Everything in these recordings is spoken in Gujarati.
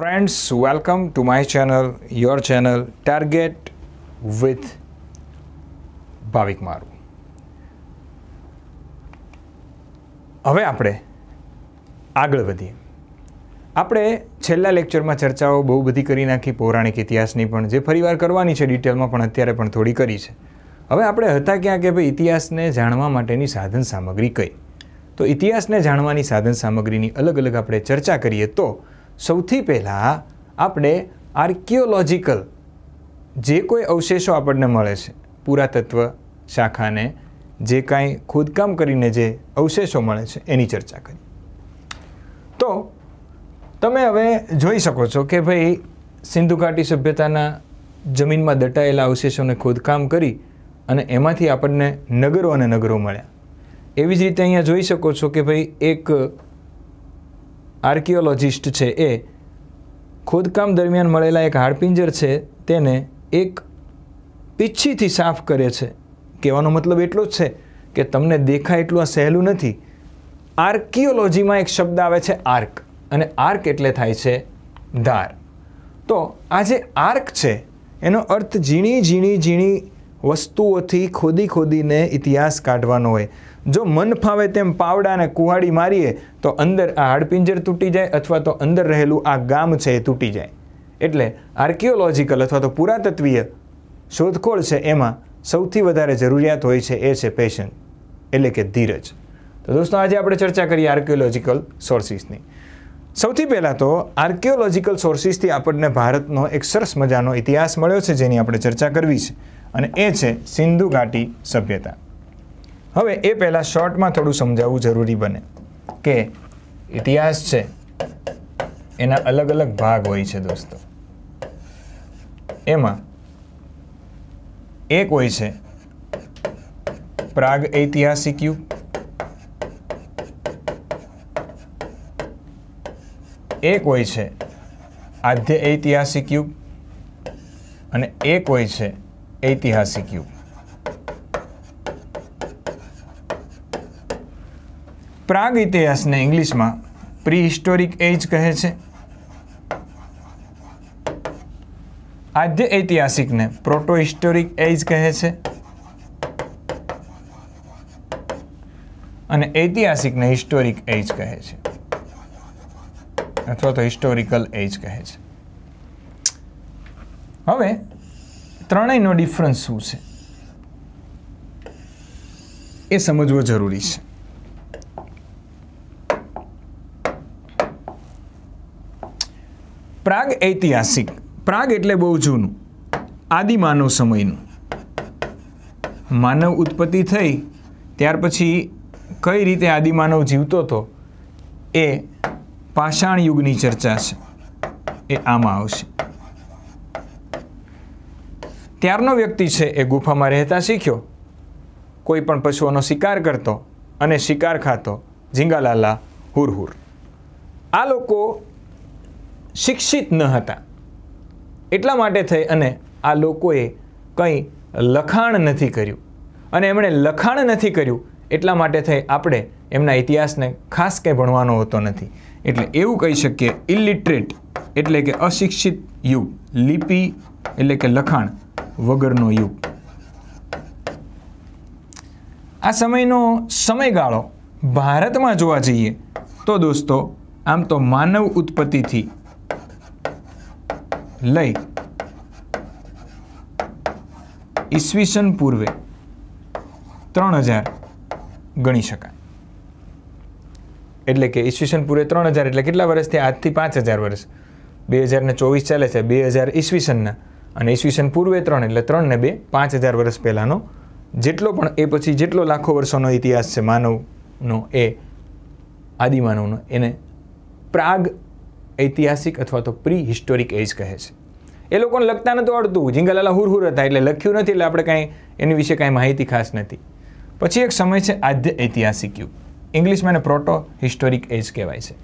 friends welcome to my channel your channel target with Bhavik મારું હવે આપણે આગળ વધીએ આપણે છેલ્લા લેક્ચરમાં ચર્ચાઓ બહુ બધી કરી નાખી પૌરાણિક ઇતિહાસની પણ જે ફરીવાર કરવાની છે ડિટેલમાં પણ અત્યારે પણ થોડી કરી છે હવે આપણે હતા ક્યાં કે ભાઈ ઇતિહાસને જાણવા માટેની સાધન સામગ્રી કઈ તો ઇતિહાસને જાણવાની સાધન સામગ્રીની અલગ અલગ આપણે ચર્ચા કરીએ તો સૌથી પહેલાં આપણે આર્કિયોલોજિકલ જે કોઈ અવશેષો આપણને મળે છે પુરાતત્વ શાખાને જે કાંઈ ખોદકામ કરીને જે અવશેષો મળે છે એની ચર્ચા કરી તો તમે હવે જોઈ શકો છો કે ભાઈ સિંધુ ઘાટી સભ્યતાના જમીનમાં દટાયેલા અવશેષોને ખોદકામ કરી અને એમાંથી આપણને નગરો અને નગરો મળ્યા એવી જ રીતે અહીંયા જોઈ શકો છો કે ભાઈ એક આર્કિયોલોજિસ્ટ છે એ ખોદકામ દરમિયાન મળેલા એક હાડપિંજર છે તેને એક પીછીથી સાફ કરે છે કહેવાનો મતલબ એટલો જ છે કે તમને દેખાય એટલું આ સહેલું નથી આર્કિયોલોજીમાં એક શબ્દ આવે છે આર્ક અને આર્ક એટલે થાય છે ધાર તો આ જે આર્ક છે એનો અર્થ ઝીણી ઝીણી ઝીણી વસ્તુઓથી ખોદી ખોદીને ઇતિહાસ કાઢવાનો હોય જો મન ફાવે તેમ પાવડાને અને કુહાડી મારીએ તો અંદર આ હાડપિંજર તૂટી જાય અથવા તો અંદર રહેલું આ ગામ છે એ તૂટી જાય એટલે આર્કિયોલોજિકલ અથવા તો પુરાતત્વીય શોધખોળ છે એમાં સૌથી વધારે જરૂરિયાત હોય છે એ છે પેશન એટલે કે ધીરજ તો દોસ્તો આજે આપણે ચર્ચા કરીએ આર્કિયોલોજીકલ સોર્સિસની સૌથી પહેલાં તો આર્કિયોલોજિકલ સોર્સિસથી આપણને ભારતનો એક સરસ મજાનો ઇતિહાસ મળ્યો છે જેની આપણે ચર્ચા કરવી છે અને એ છે સિંધુ ઘાટી સભ્યતા હવે એ પહેલાં શોર્ટમાં થોડું સમજાવવું જરૂરી બને કે ઇતિહાસ છે એના અલગ અલગ ભાગ હોય છે દોસ્તો એમાં એક હોય છે પ્રાગ ઐતિહાસિક યુગ એક હોય છે આધ્ય ઐતિહાસિક યુગ અને એક હોય છે ઐતિહાસિક યુગ પ્રાગ ઇતિહાસને ઇંગ્લિશમાં પ્રી હિસ્ટોરિક એજ કહે છે આદ્ય ઐતિહાસિકને પ્રોટો હિસ્ટોરિક એજ કહે છે અને ઐતિહાસિકને હિસ્ટોરિક એજ કહે છે અથવા તો હિસ્ટોરિકલ એજ કહે છે હવે ત્રણેયનો ડિફરન્સ શું છે એ સમજવો જરૂરી છે પ્રાગ ઐતિહાસિક પ્રાગ એટલે બહુ જૂનું આદિમાનવ સમયનું માનવ ઉત્પત્તિ થઈ ત્યાર પછી કઈ રીતે આદિમાનવ જીવતો હતો એ પાષાણ યુગની ચર્ચા છે એ આમાં આવશે ત્યારનો વ્યક્તિ છે એ ગુફામાં રહેતા શીખ્યો કોઈ પણ પશુઓનો શિકાર કરતો અને શિકાર ખાતો ઝીંગાલાલા હુરહુર આ લોકો શિક્ષિત ન હતા એટલા માટે થઈ અને આ લોકોએ કંઈ લખાણ નથી કર્યું અને એમણે લખાણ નથી કર્યું એટલા માટે થઈ આપણે એમના ઇતિહાસને ખાસ કંઈ ભણવાનો હોતો નથી એટલે એવું કહી શકીએ ઇલિટરેટ એટલે કે અશિક્ષિત યુગ લિપિ એટલે કે લખાણ વગરનો યુગ આ સમયનો સમયગાળો ભારતમાં જોવા જઈએ તો દોસ્તો આમ તો માનવ ઉત્પત્તિથી લઈ ઈસવીસન પૂર્વે ત્રણ હજાર ગણી શકાય એટલે કે ઈસવીસન પૂર્વે ત્રણ હજાર એટલે કેટલા વર્ષથી આજથી પાંચ હજાર વર્ષ બે હજાર ને ચોવીસ ચાલે છે બે હજાર ઈસવીસનના અને ઈસવીસન પૂર્વે ત્રણ એટલે ત્રણ ને બે પાંચ હજાર વર્ષ પહેલાંનો જેટલો પણ એ પછી જેટલો લાખો વર્ષોનો ઇતિહાસ છે માનવનો એ આદિમાનવનો એને પ્રાગ ઐતિહાસિક અથવા તો પ્રી હિસ્ટોરિક એજ કહે છે એ લોકોને લખતા નહોતું આવડતું ઝીંગાલાલા હુરહુર હતા એટલે લખ્યું નથી એટલે આપણે કાંઈ એની વિશે કાંઈ માહિતી ખાસ નથી પછી એક સમય છે આદ્ય ઐતિહાસિક યુગ ઇંગ્લિશમાં એને પ્રોટો હિસ્ટોરિક એજ કહેવાય છે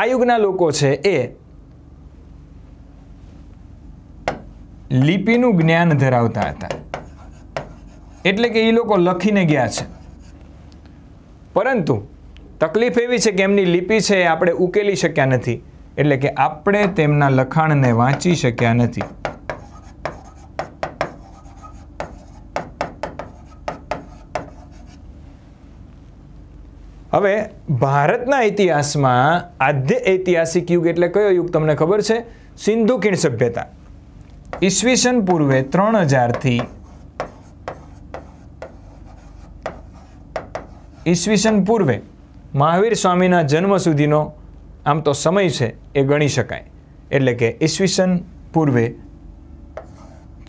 આ યુગના લોકો છે એ લિપિનું જ્ઞાન ધરાવતા હતા એટલે કે એ લોકો લખીને ગયા છે પરંતુ તકલીફ એવી છે કે એમની લિપિ છે એ આપણે ઉકેલી શક્યા નથી એટલે કે આપણે તેમના લખાણને વાંચી શક્યા નથી હવે ભારતના ઇતિહાસમાં આદ્ય ઐતિહાસિક યુગ એટલે કયો યુગ તમને ખબર છે સિંધુ ખીણ સભ્યતા ઈસવીસન પૂર્વે ત્રણ હજારથી ઈસવીસન પૂર્વે મહાવીર સ્વામીના જન્મ સુધીનો આમ તો સમય છે એ ગણી શકાય એટલે કે ઈસવીસન પૂર્વે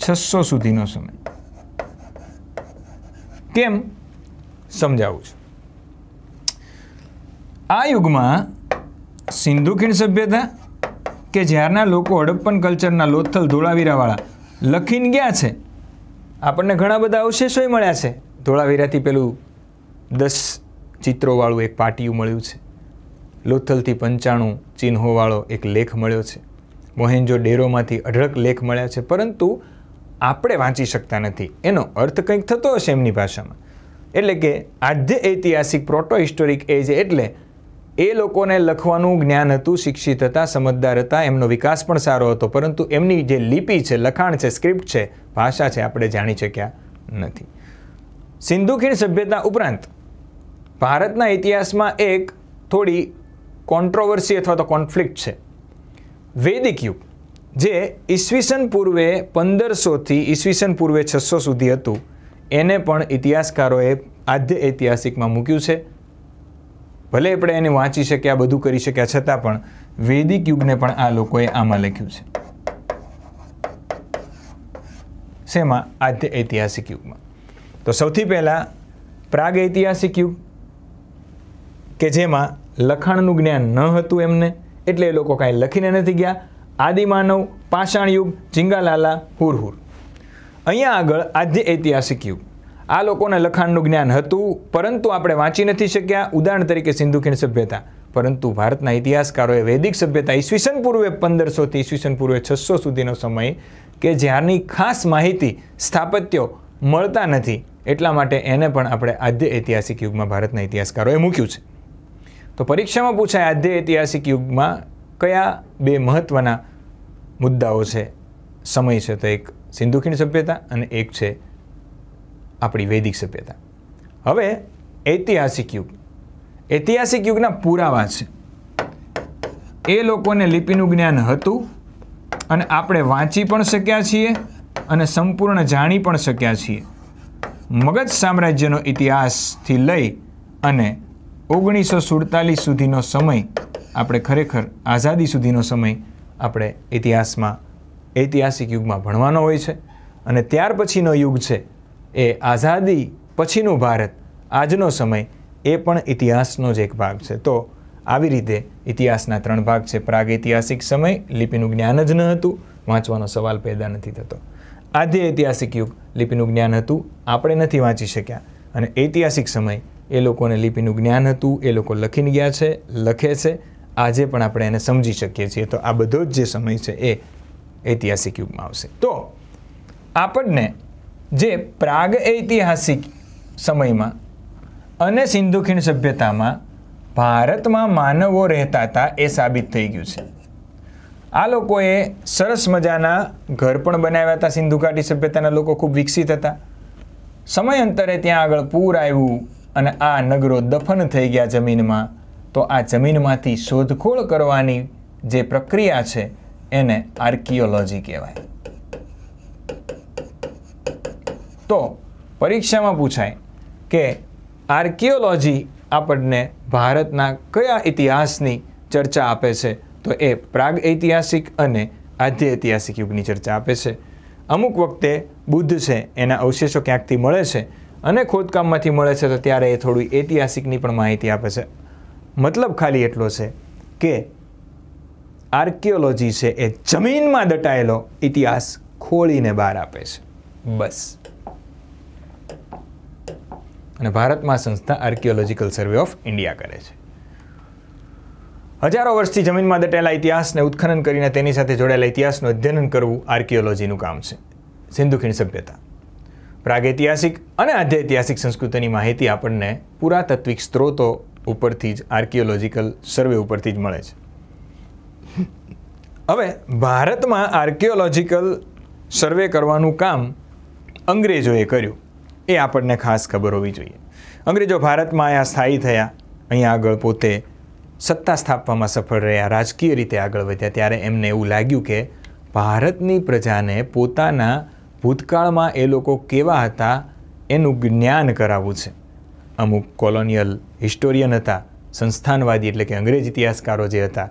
છસો સુધીનો સમય કેમ સમજાવું છું આ યુગમાં સિંધુ ખીણ સભ્યતા કે જ્યારના લોકો હડપ્પન કલ્ચરના લોથલ ધોળાવીરાવાળા લખીને ગયા છે આપણને ઘણા બધા અવશેષોય મળ્યા છે ધોળાવીરાથી પેલું દસ ચિત્રોવાળું એક પાટિયું મળ્યું છે લોથલથી પંચાણું ચિહ્નોવાળો એક લેખ મળ્યો છે મોહેન્જો ડેરોમાંથી અઢળક લેખ મળ્યા છે પરંતુ આપણે વાંચી શકતા નથી એનો અર્થ કંઈક થતો હશે એમની ભાષામાં એટલે કે આદ્ય ઐતિહાસિક પ્રોટો હિસ્ટોરિક એજ એટલે એ લોકોને લખવાનું જ્ઞાન હતું શિક્ષિત હતા સમજદાર હતા એમનો વિકાસ પણ સારો હતો પરંતુ એમની જે લિપિ છે લખાણ છે સ્ક્રિપ્ટ છે ભાષા છે આપણે જાણી શક્યા નથી સિંધુ ખીણ સભ્યતા ઉપરાંત ભારતના ઇતિહાસમાં એક થોડી કોન્ટ્રોવર્સી અથવા તો કોન્ફ્લિક્ટ છે વૈદિક યુગ જે ઈસવીસન પૂર્વે પંદરસોથી ઈસવીસન પૂર્વે છસો સુધી હતું એને પણ ઇતિહાસકારોએ આદ્ય ઐતિહાસિકમાં મૂક્યું છે ભલે આપણે એને વાંચી શક્યા બધું કરી શક્યા છતાં પણ વૈદિક યુગને પણ આ લોકોએ આમાં લખ્યું છે શેમાં આદ્ય ઐતિહાસિક યુગમાં તો સૌથી પહેલાં પ્રાગ ઐતિહાસિક યુગ કે જેમાં લખાણનું જ્ઞાન ન હતું એમને એટલે એ લોકો કાંઈ લખીને નથી ગયા આદિમાનવ પાષાણ યુગ ઝીંગાલાલા હુરહુર અહીંયા આગળ આદ્ય ઐતિહાસિક યુગ આ લોકોને લખાણનું જ્ઞાન હતું પરંતુ આપણે વાંચી નથી શક્યા ઉદાહરણ તરીકે સિંધુખીણ સભ્યતા પરંતુ ભારતના ઇતિહાસકારોએ વૈદિક સભ્યતા ઈસવીસન પૂર્વે પંદરસોથી ઈસવીસન પૂર્વે છસો સુધીનો સમય કે જ્યારની ખાસ માહિતી સ્થાપત્યો મળતા નથી એટલા માટે એને પણ આપણે આદ્ય ઐતિહાસિક યુગમાં ભારતના ઇતિહાસકારોએ મૂક્યું છે તો પરીક્ષામાં પૂછાય આદ્ય ઐતિહાસિક યુગમાં કયા બે મહત્ત્વના મુદ્દાઓ છે સમય છે તો એક સિંધુખીણ સભ્યતા અને એક છે આપણી વૈદિક સભ્યતા હવે ઐતિહાસિક યુગ ઐતિહાસિક યુગના પુરાવા છે એ લોકોને લિપિનું જ્ઞાન હતું અને આપણે વાંચી પણ શક્યા છીએ અને સંપૂર્ણ જાણી પણ શક્યા છીએ મગધ સામ્રાજ્યનો ઇતિહાસથી લઈ અને ઓગણીસો સુડતાલીસ સુધીનો સમય આપણે ખરેખર આઝાદી સુધીનો સમય આપણે ઇતિહાસમાં ઐતિહાસિક યુગમાં ભણવાનો હોય છે અને ત્યાર પછીનો યુગ છે એ આઝાદી પછીનું ભારત આજનો સમય એ પણ ઇતિહાસનો જ એક ભાગ છે તો આવી રીતે ઇતિહાસના ત્રણ ભાગ છે પ્રાગ ઐતિહાસિક સમય લિપિનું જ્ઞાન જ ન હતું વાંચવાનો સવાલ પેદા નથી થતો આદ્ય ઐતિહાસિક યુગ લિપિનું જ્ઞાન હતું આપણે નથી વાંચી શક્યા અને ઐતિહાસિક સમય એ લોકોને લિપિનું જ્ઞાન હતું એ લોકો લખીને ગયા છે લખે છે આજે પણ આપણે એને સમજી શકીએ છીએ તો આ બધો જ જે સમય છે એ ઐતિહાસિક યુગમાં આવશે તો આપણને જે પ્રાગ ઐતિહાસિક સમયમાં અને સિંધુ ખીણ સભ્યતામાં ભારતમાં માનવો રહેતા હતા એ સાબિત થઈ ગયું છે આ લોકોએ સરસ મજાના ઘર પણ બનાવ્યા હતા સિંધુ ઘાટી સભ્યતાના લોકો ખૂબ વિકસિત હતા સમયાંતરે ત્યાં આગળ પૂર આવ્યું અને આ નગરો દફન થઈ ગયા જમીનમાં તો આ જમીનમાંથી શોધખોળ કરવાની જે પ્રક્રિયા છે એને આર્કિયોલોજી કહેવાય તો પરીક્ષામાં પૂછાય કે આર્કિયોલોજી આપણને ભારતના કયા ઇતિહાસની ચર્ચા આપે છે તો એ પ્રાગ ઐતિહાસિક અને આદ્ય ઐતિહાસિક યુગની ચર્ચા આપે છે અમુક વખતે બુદ્ધ છે એના અવશેષો ક્યાંકથી મળે છે અને ખોદકામમાંથી મળે છે તો ત્યારે એ થોડું ઐતિહાસિકની પણ માહિતી આપે છે મતલબ ખાલી એટલો છે કે આર્કિયોલોજી છે એ જમીનમાં દટાયેલો ઇતિહાસ ખોળીને બહાર આપે છે બસ અને ભારતમાં સંસ્થા આર્કિયોલોજીકલ સર્વે ઓફ ઇન્ડિયા કરે છે હજારો વર્ષથી જમીનમાં દટાયેલા ઇતિહાસને ઉત્ખનન કરીને તેની સાથે જોડાયેલા ઇતિહાસનું અધ્યયન કરવું આર્કિયોલોજીનું કામ છે સિંધુ ખીણ સભ્યતા પ્રાગૈતિહાસિક અને આધ્યાત્મિક સંસ્કૃતિની માહિતી આપણને પુરાતત્વિક સ્ત્રોતો ઉપરથી જ આર્કિયોલોજીકલ સર્વે ઉપરથી જ મળે છે હવે ભારતમાં આર્કિયોલોજીકલ સર્વે કરવાનું કામ અંગ્રેજોએ કર્યું એ આપણને ખાસ ખબર હોવી જોઈએ અંગ્રેજો ભારતમાં અહીંયા સ્થાયી થયા અહીંયા આગળ પોતે સત્તા સ્થાપવામાં સફળ રહ્યા રાજકીય રીતે આગળ વધ્યા ત્યારે એમને એવું લાગ્યું કે ભારતની પ્રજાને પોતાના ભૂતકાળમાં એ લોકો કેવા હતા એનું જ્ઞાન કરાવવું છે અમુક કોલોનિયલ હિસ્ટોરિયન હતા સંસ્થાનવાદી એટલે કે અંગ્રેજ ઇતિહાસકારો જે હતા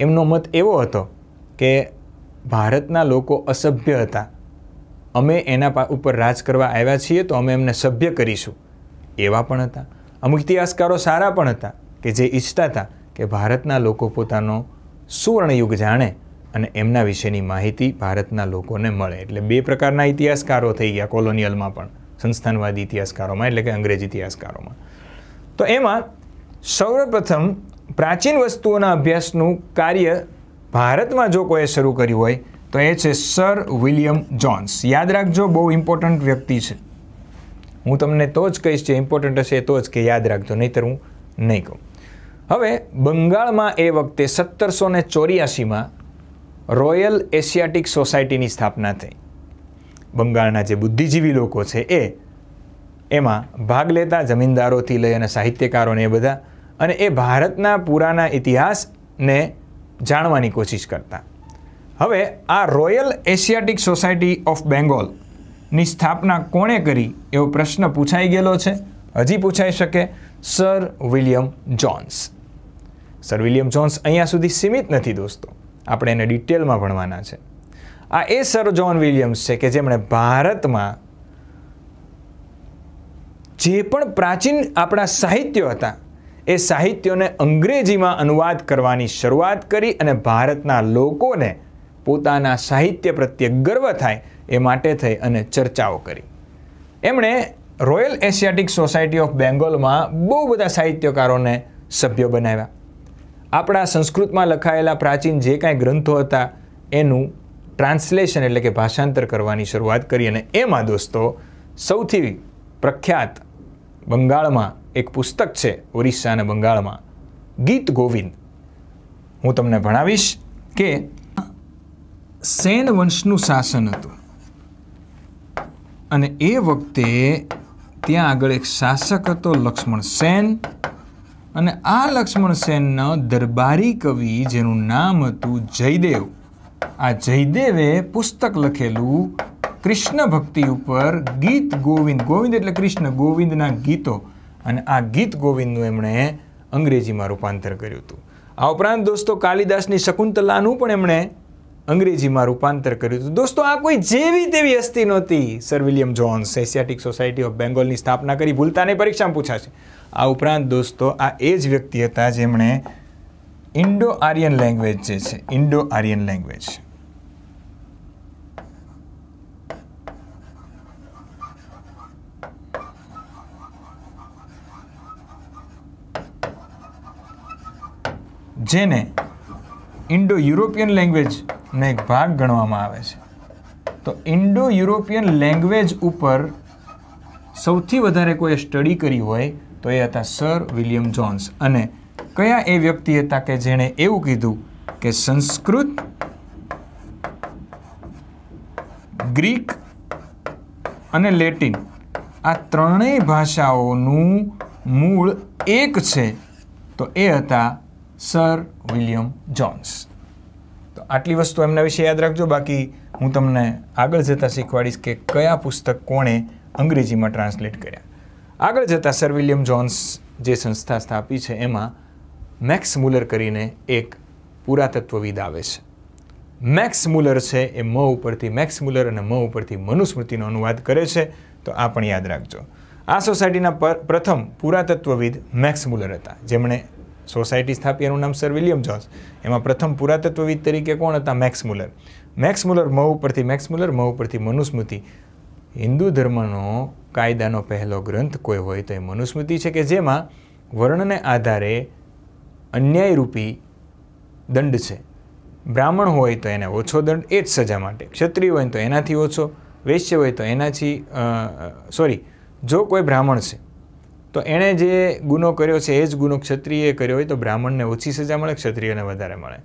એમનો મત એવો હતો કે ભારતના લોકો અસભ્ય હતા અમે એના ઉપર રાજ કરવા આવ્યા છીએ તો અમે એમને સભ્ય કરીશું એવા પણ હતા અમુક ઇતિહાસકારો સારા પણ હતા કે જે ઈચ્છતા હતા કે ભારતના લોકો પોતાનો સુવર્ણયુગ જાણે અને એમના વિશેની માહિતી ભારતના લોકોને મળે એટલે બે પ્રકારના ઇતિહાસકારો થઈ ગયા કોલોનિયલમાં પણ સંસ્થાનવાદી ઇતિહાસકારોમાં એટલે કે અંગ્રેજી ઇતિહાસકારોમાં તો એમાં સૌપ્રથમ પ્રાચીન વસ્તુઓના અભ્યાસનું કાર્ય ભારતમાં જો કોઈએ શરૂ કર્યું હોય તો એ છે સર વિલિયમ જોન્સ યાદ રાખજો બહુ ઇમ્પોર્ટન્ટ વ્યક્તિ છે હું તમને તો જ કહીશ જે ઇમ્પોર્ટન્ટ હશે તો જ કે યાદ રાખજો નહીતર હું નહીં કહું હવે બંગાળમાં એ વખતે સત્તરસો ને ચોર્યાસીમાં રોયલ એશિયાટિક સોસાયટીની સ્થાપના થઈ બંગાળના જે બુદ્ધિજીવી લોકો છે એ એમાં ભાગ લેતા જમીનદારોથી લઈ અને સાહિત્યકારોને એ બધા અને એ ભારતના પુરાના ઇતિહાસને જાણવાની કોશિશ કરતા હવે આ રોયલ એશિયાટિક સોસાયટી ઓફ બેંગોલની સ્થાપના કોણે કરી એવો પ્રશ્ન પૂછાઈ ગયેલો છે હજી પૂછાઈ શકે sir William Jones sir William Jones અહીંયા સુધી સીમિત નથી દોસ્તો આપણે એને ડિટેલમાં ભણવાના છે આ એ સર જ્હોન વિલિયમ્સ છે કે જેમણે ભારતમાં જે પણ પ્રાચીન આપણા સાહિત્યો હતા એ સાહિત્યોને અંગ્રેજીમાં અનુવાદ કરવાની શરૂઆત કરી અને ભારતના લોકોને પોતાના સાહિત્ય પ્રત્યે ગર્વ થાય એ માટે થઈ અને ચર્ચાઓ કરી એમણે રોયલ એશિયાટિક સોસાયટી ઓફ બેંગોલમાં બહુ બધા સાહિત્યકારોને સભ્યો બનાવ્યા આપણા સંસ્કૃતમાં લખાયેલા પ્રાચીન જે કાંઈ ગ્રંથો હતા એનું ટ્રાન્સલેશન એટલે કે ભાષાંતર કરવાની શરૂઆત કરી અને એમાં દોસ્તો સૌથી પ્રખ્યાત બંગાળમાં એક પુસ્તક છે ઓરિસ્સા અને બંગાળમાં ગીત ગોવિંદ હું તમને ભણાવીશ કે સેન વંશનું શાસન હતું અને એ વખતે ત્યાં આગળ એક શાસક હતો લક્ષ્મણ સેન અને આ લક્ષ્મણ સેનનો દરબારી કવિ જેનું નામ હતું જયદેવ આ જયદેવે પુસ્તક લખેલું કૃષ્ણ ભક્તિ ઉપર ગીત ગોવિંદ ગોવિંદ એટલે કૃષ્ણ ગોવિંદના ગીતો અને આ ગીત ગોવિંદનું એમણે અંગ્રેજીમાં રૂપાંતર કર્યું હતું આ ઉપરાંત દોસ્તો કાલિદાસની શકુંતલાનું પણ એમણે અંગ્રેજીમાં રૂપાંતર કર્યું હતું દોસ્તો આ કોઈ જેવી તેવી હસ્તી નહોતી sir William Jones asiatic society of બેંગોલની સ્થાપના કરી ભૂલતાને પરીક્ષામાં પૂછાશે આ ઉપરાંત દોસ્તો આ એ જ વ્યક્તિ હતા જેમણે ઇન્ડો આર્યન લેંગ્વેજ જે છે ઇન્ડો આર્યન લેંગ્વેજ જેને ઇન્ડો યુરોપિયન લેંગ્વેજનો એક ભાગ ગણવામાં આવે છે તો ઇન્ડો યુરોપિયન લેંગ્વેજ ઉપર સૌથી વધારે કોઈ સ્ટડી કરી હોય તો એ હતા સર વિલિયમ જોન્સ અને કયા એ વ્યક્તિ હતા કે જેણે એવું કીધું કે સંસ્કૃત ગ્રીક અને લેટિન આ ત્રણેય ભાષાઓનું મૂળ એક છે તો એ હતા સર વિલિયમ જોન્સ તો આટલી વસ્તુ એમના વિશે યાદ રાખજો બાકી હું તમને આગળ જતાં શીખવાડીશ કે કયા પુસ્તક કોણે અંગ્રેજીમાં ટ્રાન્સલેટ કર્યા આગળ જતાં સર વિલિયમ જોન્સ જે સંસ્થા સ્થાપી છે એમાં મેક્સ મુલર કરીને એક પુરાતત્વવિદ આવે છે મેક્સ મુલર છે એ મ ઉપરથી મેક્સ મુલર અને મ ઉપરથી મનુસ્મૃતિનો અનુવાદ કરે છે તો આ પણ યાદ રાખજો આ સોસાયટીના પ્રથમ પુરાતત્વવિદ મેક્સ મુલર હતા જેમણે સોસાયટી સ્થાપી એનું નામ સર વિલિયમ જોન્સ એમાં પ્રથમ પુરાતત્વવિદ તરીકે કોણ હતા મેક્સ મુલર મેક્સ મુલર મ ઉપરથી મેક્સ મુલર મ ઉપરથી મનુસ્મૃતિ હિન્દુ ધર્મનો કાયદાનો પહેલો ગ્રંથ કોઈ હોય તો એ મનુસ્મૃતિ છે કે જેમાં વર્ણને આધારે અન્યાયરૂપી દંડ છે બ્રાહ્મણ હોય તો એને ઓછો દંડ એ જ સજા માટે ક્ષત્રિય હોય તો એનાથી ઓછો વૈશ્ય હોય તો એનાથી સોરી જો કોઈ બ્રાહ્મણ છે તો એણે જે ગુનો કર્યો છે એ જ ગુનો ક્ષત્રિયએ કર્યો હોય તો બ્રાહ્મણને ઓછી સજા મળે ક્ષત્રિયને વધારે મળે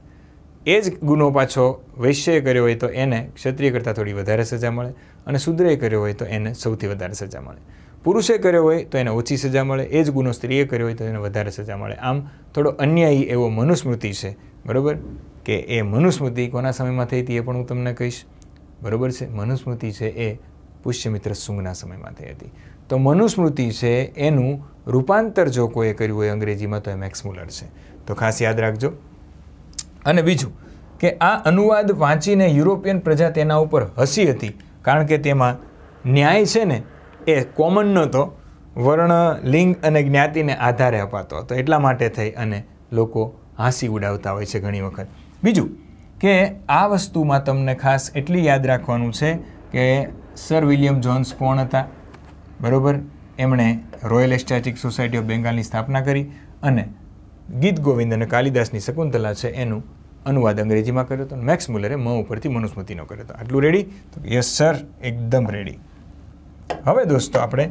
એ જ ગુનો પાછો વૈશ્યએ કર્યો હોય તો એને ક્ષત્રિય કરતાં થોડી વધારે સજા મળે અને શુદ્રએ કર્યો હોય તો એને સૌથી વધારે સજા મળે પુરુષે કર્યો હોય તો એને ઓછી સજા મળે એ જ ગુનો સ્ત્રીએ કર્યો હોય તો એને વધારે સજા મળે આમ થોડો અન્યાયી એવો મનુસ્મૃતિ છે બરાબર કે એ મનુસ્મૃતિ કોના સમયમાં થઈ હતી એ પણ હું તમને કહીશ બરાબર છે મનુસ્મૃતિ છે એ પુષ્યમિત્ર સુંગના સમયમાં થઈ હતી તો મનુસ્મૃતિ છે એનું રૂપાંતર જો કોઈએ કર્યું હોય અંગ્રેજીમાં તો એ મેક્સ મુલર છે તો ખાસ યાદ રાખજો અને બીજું કે આ અનુવાદ વાંચીને યુરોપિયન પ્રજા તેના ઉપર હસી હતી કારણ કે તેમાં ન્યાય છે ને એ કોમન નહોતો વર્ણ લિંગ અને જ્ઞાતિને આધારે અપાતો હતો એટલા માટે થઈ અને લોકો હાંસી ઉડાવતા હોય છે ઘણી વખત બીજું કે આ વસ્તુમાં તમને ખાસ એટલી યાદ રાખવાનું છે કે સર વિલિયમ જોન્સ કોણ હતા બરાબર એમણે રોયલ એસ્ટાટિક સોસાયટી ઓફ બેંગાલની સ્થાપના કરી અને ગીત ગોવિંદ અને કાલિદાસની શકુંતલા છે એનું અનુવાદ અંગ્રેજીમાં કર્યો હતો મેક્સ મુલરે મ ઉપરથી મનુસ્મૃતિનો કર્યો હતો આટલું રેડી તો યસ સર એકદમ રેડી હવે દોસ્તો આપણે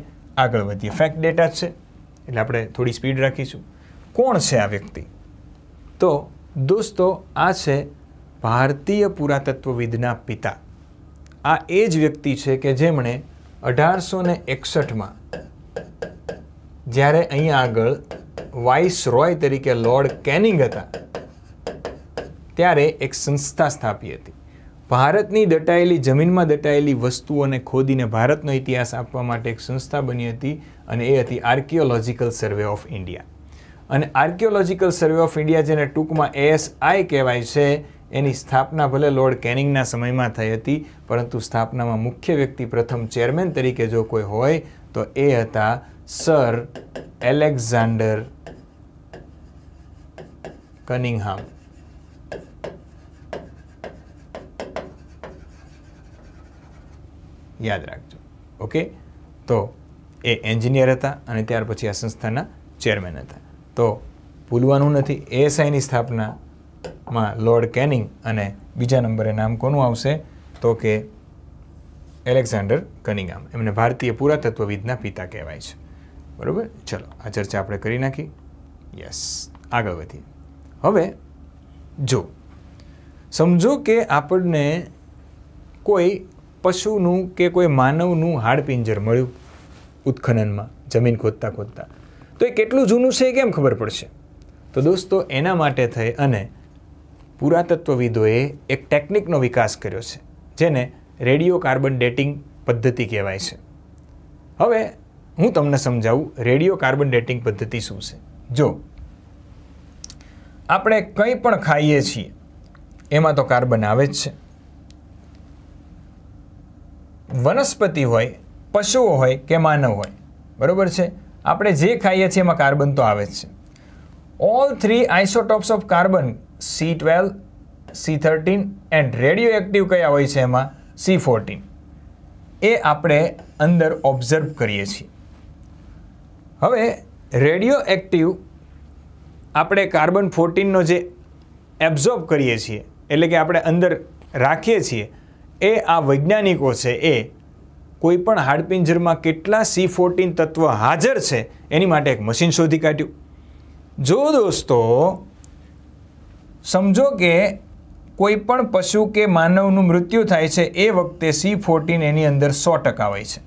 આગળ વધીએ ફેક્ટ ડેટા છે એટલે આપણે થોડી સ્પીડ રાખીશું કોણ છે આ વ્યક્તિ તો દોસ્તો આ છે ભારતીય પુરાતત્વવિદના પિતા આ એ જ વ્યક્તિ છે કે જેમણે અઢારસો ને એકસઠમાં જ્યારે અહીંયા આગળ વાઇસ રોય તરીકે લોર્ડ કેનિંગ હતા ત્યારે એક સંસ્થા સ્થાપી હતી ભારતની દટાયેલી જમીનમાં દટાયેલી વસ્તુઓને ખોદીને ભારતનો ઇતિહાસ આપવા માટે એક સંસ્થા બની હતી અને એ હતી આર્કિયોલોજિકલ સર્વે ઓફ ઇન્ડિયા અને આર્કિયોલોજિકલ સર્વે ઓફ ઇન્ડિયા જેને ટૂંકમાં એએસઆઈ કહેવાય છે એની સ્થાપના ભલે લોર્ડ કેનિંગના સમયમાં થઈ હતી પરંતુ સ્થાપનામાં મુખ્ય વ્યક્તિ પ્રથમ ચેરમેન તરીકે જો કોઈ હોય તો એ હતા સર એલેક્ઝાન્ડર કનિંગહામ યાદ રાખજો ઓકે તો એ એન્જિનિયર હતા અને ત્યાર પછી આ સંસ્થાના ચેરમેન હતા તો ભૂલવાનું નથી એએસઆઈની સ્થાપના માં લોર્ડ કેનિંગ અને બીજા નંબરે નામ કોનું આવશે તો કે એલેક્ઝાન્ડર કનિગામ એમને ભારતીય પુરાતત્વવિદના પિતા કહેવાય છે બરાબર ચલો આ ચર્ચા આપણે કરી નાખી યસ આગળ વધીએ હવે જો સમજો કે આપણને કોઈ પશુનું કે કોઈ માનવનું હાડપિંજર મળ્યું ઉત્ખનનમાં જમીન ખોદતા ખોદતા તો એ કેટલું જૂનું છે એ કેમ ખબર પડશે તો દોસ્તો એના માટે થઈ અને પુરાતત્વવિદોએ એક ટેકનિકનો વિકાસ કર્યો છે જેને રેડિયો કાર્બન ડેટિંગ પદ્ધતિ કહેવાય છે હવે હું તમને સમજાવું રેડિયો કાર્બન ડેટિંગ પદ્ધતિ શું છે જો આપણે કંઈ પણ ખાઈએ છીએ એમાં તો કાર્બન આવે જ છે વનસ્પતિ હોય પશુઓ હોય કે માનવ હોય બરાબર છે આપણે જે ખાઈએ છીએ એમાં કાર્બન તો આવે જ છે all three isotopes of carbon C twelve C thirteen and radioactive કયા હોય છે એમાં સી ફોર્ટીન એ આપણે અંદર ઓબ્ઝર્વ કરીએ છીએ હવે રેડિયો એક્ટિવ આપણે કાર્બન ફોર્ટીનનો જે એબ્ઝોર્બ કરીએ છીએ એટલે કે આપણે અંદર રાખીએ છીએ એ આ વૈજ્ઞાનિકો છે એ કોઈપણ હાડપિંજરમાં કેટલા સી ફોર્ટીન તત્વ હાજર છે એની માટે એક મશીન શોધી કાઢ્યું જો દોસ્તો સમજો કે કોઈ પણ પશુ કે માનવનું મૃત્યુ થાય છે એ વખતે સી ફોર્ટીન એની અંદર સો ટકા હોય છે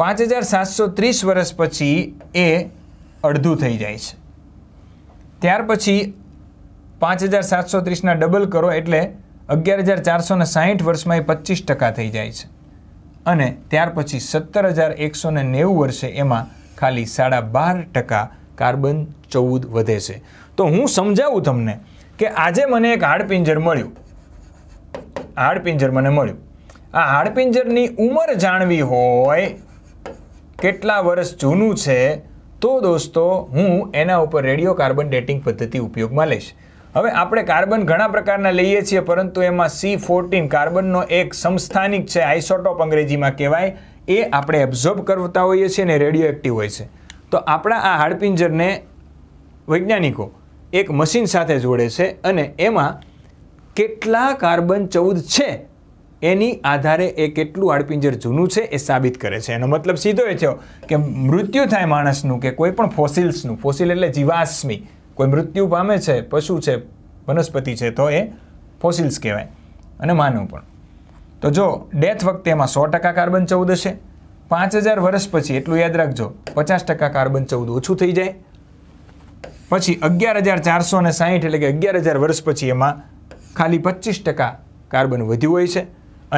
પાંચ હજાર સાતસો ત્રીસ વર્ષ પછી એ અડધું થઈ જાય છે ત્યાર પછી પાંચ હજાર સાતસો ત્રીસના ડબલ કરો એટલે અગિયાર હજાર ચારસો ને સાહીઠ વર્ષમાં એ પચીસ ટકા થઈ જાય છે અને ત્યાર પછી સત્તર હજાર એકસો ને નેવું વર્ષે એમાં ખાલી સાડા બાર ટકા કાર્બન ચૌદ વધે છે તો હું સમજાવું તમને કે આજે મને એક હાડપિંજર મળ્યું હાડપિંજર મને મળ્યું આ હાડપિંજરની ઉંમર જાણવી હોય કેટલા વર્ષ જૂનું છે તો દોસ્તો હું એના ઉપર રેડિયો કાર્બન ડેટિંગ પદ્ધતિ ઉપયોગમાં લઈશ હવે આપણે કાર્બન ઘણા પ્રકારના લઈએ છીએ પરંતુ એમાં સી ફોર્ટીન કાર્બનનો એક સંસ્થાનિક છે આઇસોટોપ અંગ્રેજીમાં કહેવાય એ આપણે એબ્ઝોર્બ કરતા હોઈએ છીએ અને રેડિયો એક્ટિવ હોય છે તો આપણા આ હાડપિંજરને વૈજ્ઞાનિકો એક મશીન સાથે જોડે છે અને એમાં કેટલા કાર્બન ચૌદ છે એની આધારે એ કેટલું આડપિંજર જૂનું છે એ સાબિત કરે છે એનો મતલબ સીધો એ થયો કે મૃત્યુ થાય માણસનું કે કોઈ પણ ફોસિલ્સનું ફોસિલ એટલે જીવાશ્મી કોઈ મૃત્યુ પામે છે પશુ છે વનસ્પતિ છે તો એ ફોસિલ્સ કહેવાય અને માનવ પણ તો જો ડેથ વખતે એમાં સો ટકા કાર્બન ચૌદ હશે પાંચ હજાર વર્ષ પછી એટલું યાદ રાખજો પચાસ ટકા કાર્બન ચૌદ ઓછું થઈ જાય પછી અગિયાર હજાર ચારસો અને સાહીઠ એટલે કે અગિયાર હજાર વર્ષ પછી એમાં ખાલી પચીસ ટકા કાર્બન વધ્યું હોય છે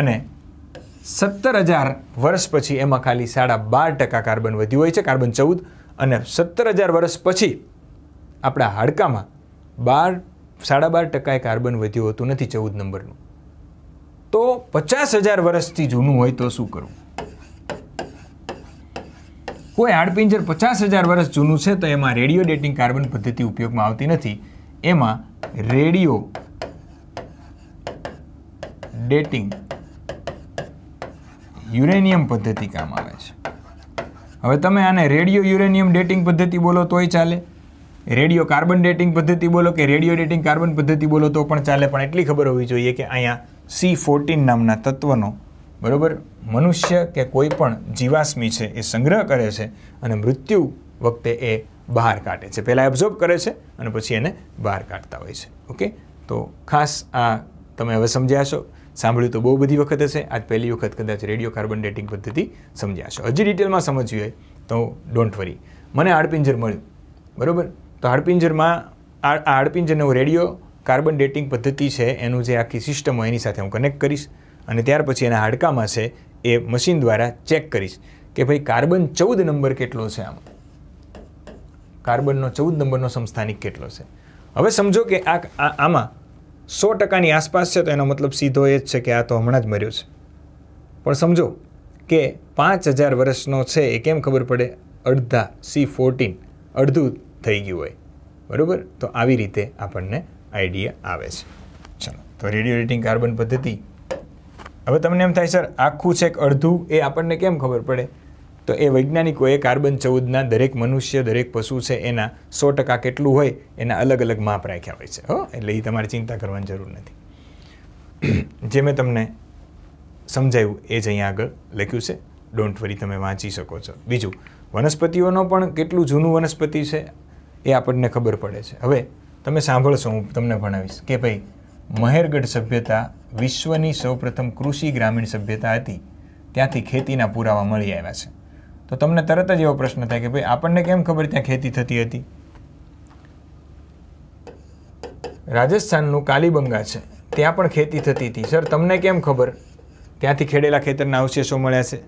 અને સત્તર હજાર વર્ષ પછી એમાં ખાલી સાડા બાર ટકા કાર્બન વધ્યું હોય છે કાર્બન ચૌદ અને સત્તર હજાર વર્ષ પછી આપણા હાડકામાં બાર સાડા બાર ટકાએ કાર્બન વધ્યું હોતું નથી ચૌદ નંબરનું તો પચાસ હજાર વર્ષથી જૂનું હોય તો શું કરવું કોઈ હાડપિંજર પચાસ હજાર વર્ષ જૂનું છે તો એમાં રેડિયો ડેટિંગ કાર્બન પદ્ધતિ ઉપયોગમાં આવતી નથી એમાં રેડિયો ડેટિંગ યુરેનિયમ પદ્ધતિ કામ આવે છે હવે તમે આને રેડિયો યુરેનિયમ ડેટિંગ પદ્ધતિ બોલો તોય ચાલે રેડિયો કાર્બન ડેટિંગ પદ્ધતિ બોલો કે રેડિયો ડેટિંગ કાર્બન પદ્ધતિ બોલો તો પણ ચાલે પણ એટલી ખબર હોવી જોઈએ કે અહીંયા સી ફોર્ટીન નામના તત્વનો બરાબર મનુષ્ય કે કોઈ પણ જીવાશ્મી છે એ સંગ્રહ કરે છે અને મૃત્યુ વખતે એ બહાર કાઢે છે પહેલાં એબ્ઝોર્બ કરે છે અને પછી એને બહાર કાઢતા હોય છે ઓકે તો ખાસ આ તમે હવે સમજ્યા છો સાંભળ્યું તો બહુ બધી વખત હશે આજ પહેલી વખત કદાચ રેડિયો કાર્બન ડેટિંગ પદ્ધતિ સમજ્યા હજી ડિટેલમાં સમજવી હોય તો ડોન્ટ વરી મને હાડપિંજર મળ્યું બરાબર તો હાડપિંજરમાં આ હાડપિંજરને હું રેડિયો કાર્બન ડેટિંગ પદ્ધતિ છે એનું જે આખી સિસ્ટમ હોય એની સાથે હું કનેક્ટ કરીશ અને ત્યાર પછી એના હાડકામાં છે એ મશીન દ્વારા ચેક કરીશ કે ભાઈ કાર્બન ચૌદ નંબર કેટલો છે આમાં કાર્બનનો ચૌદ નંબરનો સંસ્થાનિક કેટલો છે હવે સમજો કે આ આમાં સો ટકાની આસપાસ છે તો એનો મતલબ સીધો એ જ છે કે આ તો હમણાં જ મર્યો છે પણ સમજો કે પાંચ હજાર વર્ષનો છે એ કેમ ખબર પડે અડધા સી ફોર્ટીન અડધું થઈ ગયું હોય બરાબર તો આવી રીતે આપણને આઈડિયા આવે છે ચલો તો રેડિયો રેટિંગ કાર્બન પદ્ધતિ હવે તમને એમ થાય સર આખું છેક અડધું એ આપણને કેમ ખબર પડે તો એ વૈજ્ઞાનિકોએ કાર્બન ચૌદના દરેક મનુષ્ય દરેક પશુ છે એના સો ટકા કેટલું હોય એના અલગ અલગ માપ રાખ્યા હોય છે હો એટલે એ તમારે ચિંતા કરવાની જરૂર નથી જે મેં તમને સમજાયું એ જ અહીંયા આગળ લખ્યું છે ડોન્ટ વરી તમે વાંચી શકો છો બીજું વનસ્પતિઓનો પણ કેટલું જૂનું વનસ્પતિ છે એ આપણને ખબર પડે છે હવે તમે સાંભળશો હું તમને ભણાવીશ કે ભાઈ મહેરગઢ સભ્યતા વિશ્વની સૌપ્રથમ કૃષિ ગ્રામીણ સભ્યતા હતી ત્યાંથી ખેતીના પુરાવા મળી આવ્યા છે તો તમને તરત જ એવો પ્રશ્ન થાય કે ભાઈ આપણને કેમ ખબર ત્યાં ખેતી થતી હતી રાજસ્થાનનું કાલીબંગા છે ત્યાં પણ ખેતી થતી હતી સર તમને કેમ ખબર ત્યાંથી ખેડેલા ખેતરના અવશેષો મળ્યા છે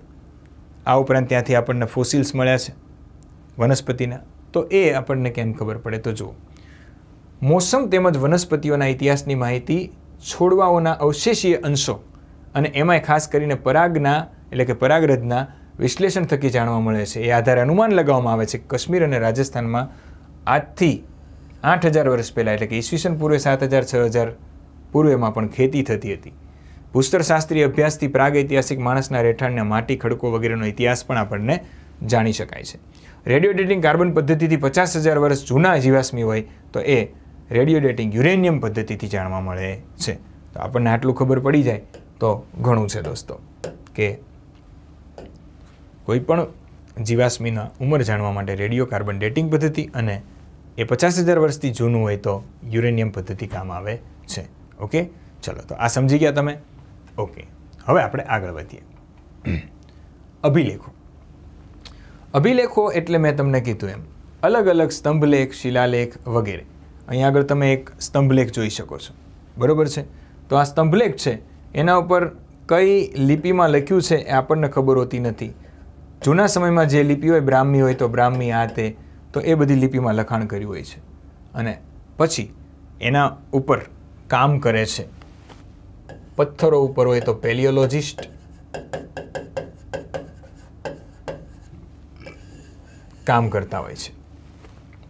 આ ઉપરાંત ત્યાંથી આપણને ફોસિલ્સ મળ્યા છે વનસ્પતિના તો એ આપણને કેમ ખબર પડે તો જુઓ મોસમ તેમજ વનસ્પતિઓના ઇતિહાસની માહિતી છોડવાઓના અવશેષીય અંશો અને એમાંય ખાસ કરીને પરાગના એટલે કે પરાગરજના વિશ્લેષણ થકી જાણવા મળે છે એ આધારે અનુમાન લગાવવામાં આવે છે કાશ્મીર અને રાજસ્થાનમાં આજથી આઠ હજાર વર્ષ પહેલાં એટલે કે ઈસવીસન પૂર્વે સાત હજાર છ હજાર પૂર્વેમાં પણ ખેતી થતી હતી ભૂસ્તરશાસ્ત્રીય અભ્યાસથી પ્રાગ ઐતિહાસિક માણસના રહેઠાણને માટી ખડકો વગેરેનો ઇતિહાસ પણ આપણને જાણી શકાય છે રેડિયો ડેટિંગ કાર્બન પદ્ધતિથી પચાસ હજાર વર્ષ જૂના જીવાશ્મી હોય તો એ રેડિયો ડેટિંગ યુરેનિયમ પદ્ધતિથી જાણવા મળે છે તો આપણને આટલું ખબર પડી જાય તો ઘણું છે દોસ્તો કે કોઈ પણ જીવાશ્મીના ઉંમર જાણવા માટે રેડિયો કાર્બન ડેટિંગ પદ્ધતિ અને એ પચાસ હજાર વર્ષથી જૂનું હોય તો યુરેનિયમ પદ્ધતિ કામ આવે છે ઓકે ચલો તો આ સમજી ગયા તમે ઓકે હવે આપણે આગળ વધીએ અભિલેખો અભિલેખો એટલે મેં તમને કીધું એમ અલગ અલગ સ્તંભલેખ શિલાલેખ વગેરે અહીંયા આગળ તમે એક સ્તંભલેખ જોઈ શકો છો બરાબર છે તો આ સ્તંભલેખ છે એના ઉપર કઈ લિપિમાં લખ્યું છે એ આપણને ખબર હોતી નથી જૂના સમયમાં જે લિપિ હોય બ્રાહ્મી હોય તો બ્રાહ્મી આ તે તો એ બધી લિપિમાં લખાણ કર્યું હોય છે અને પછી એના ઉપર કામ કરે છે પથ્થરો ઉપર હોય તો પેલિયોલોજિસ્ટ કામ કરતા હોય છે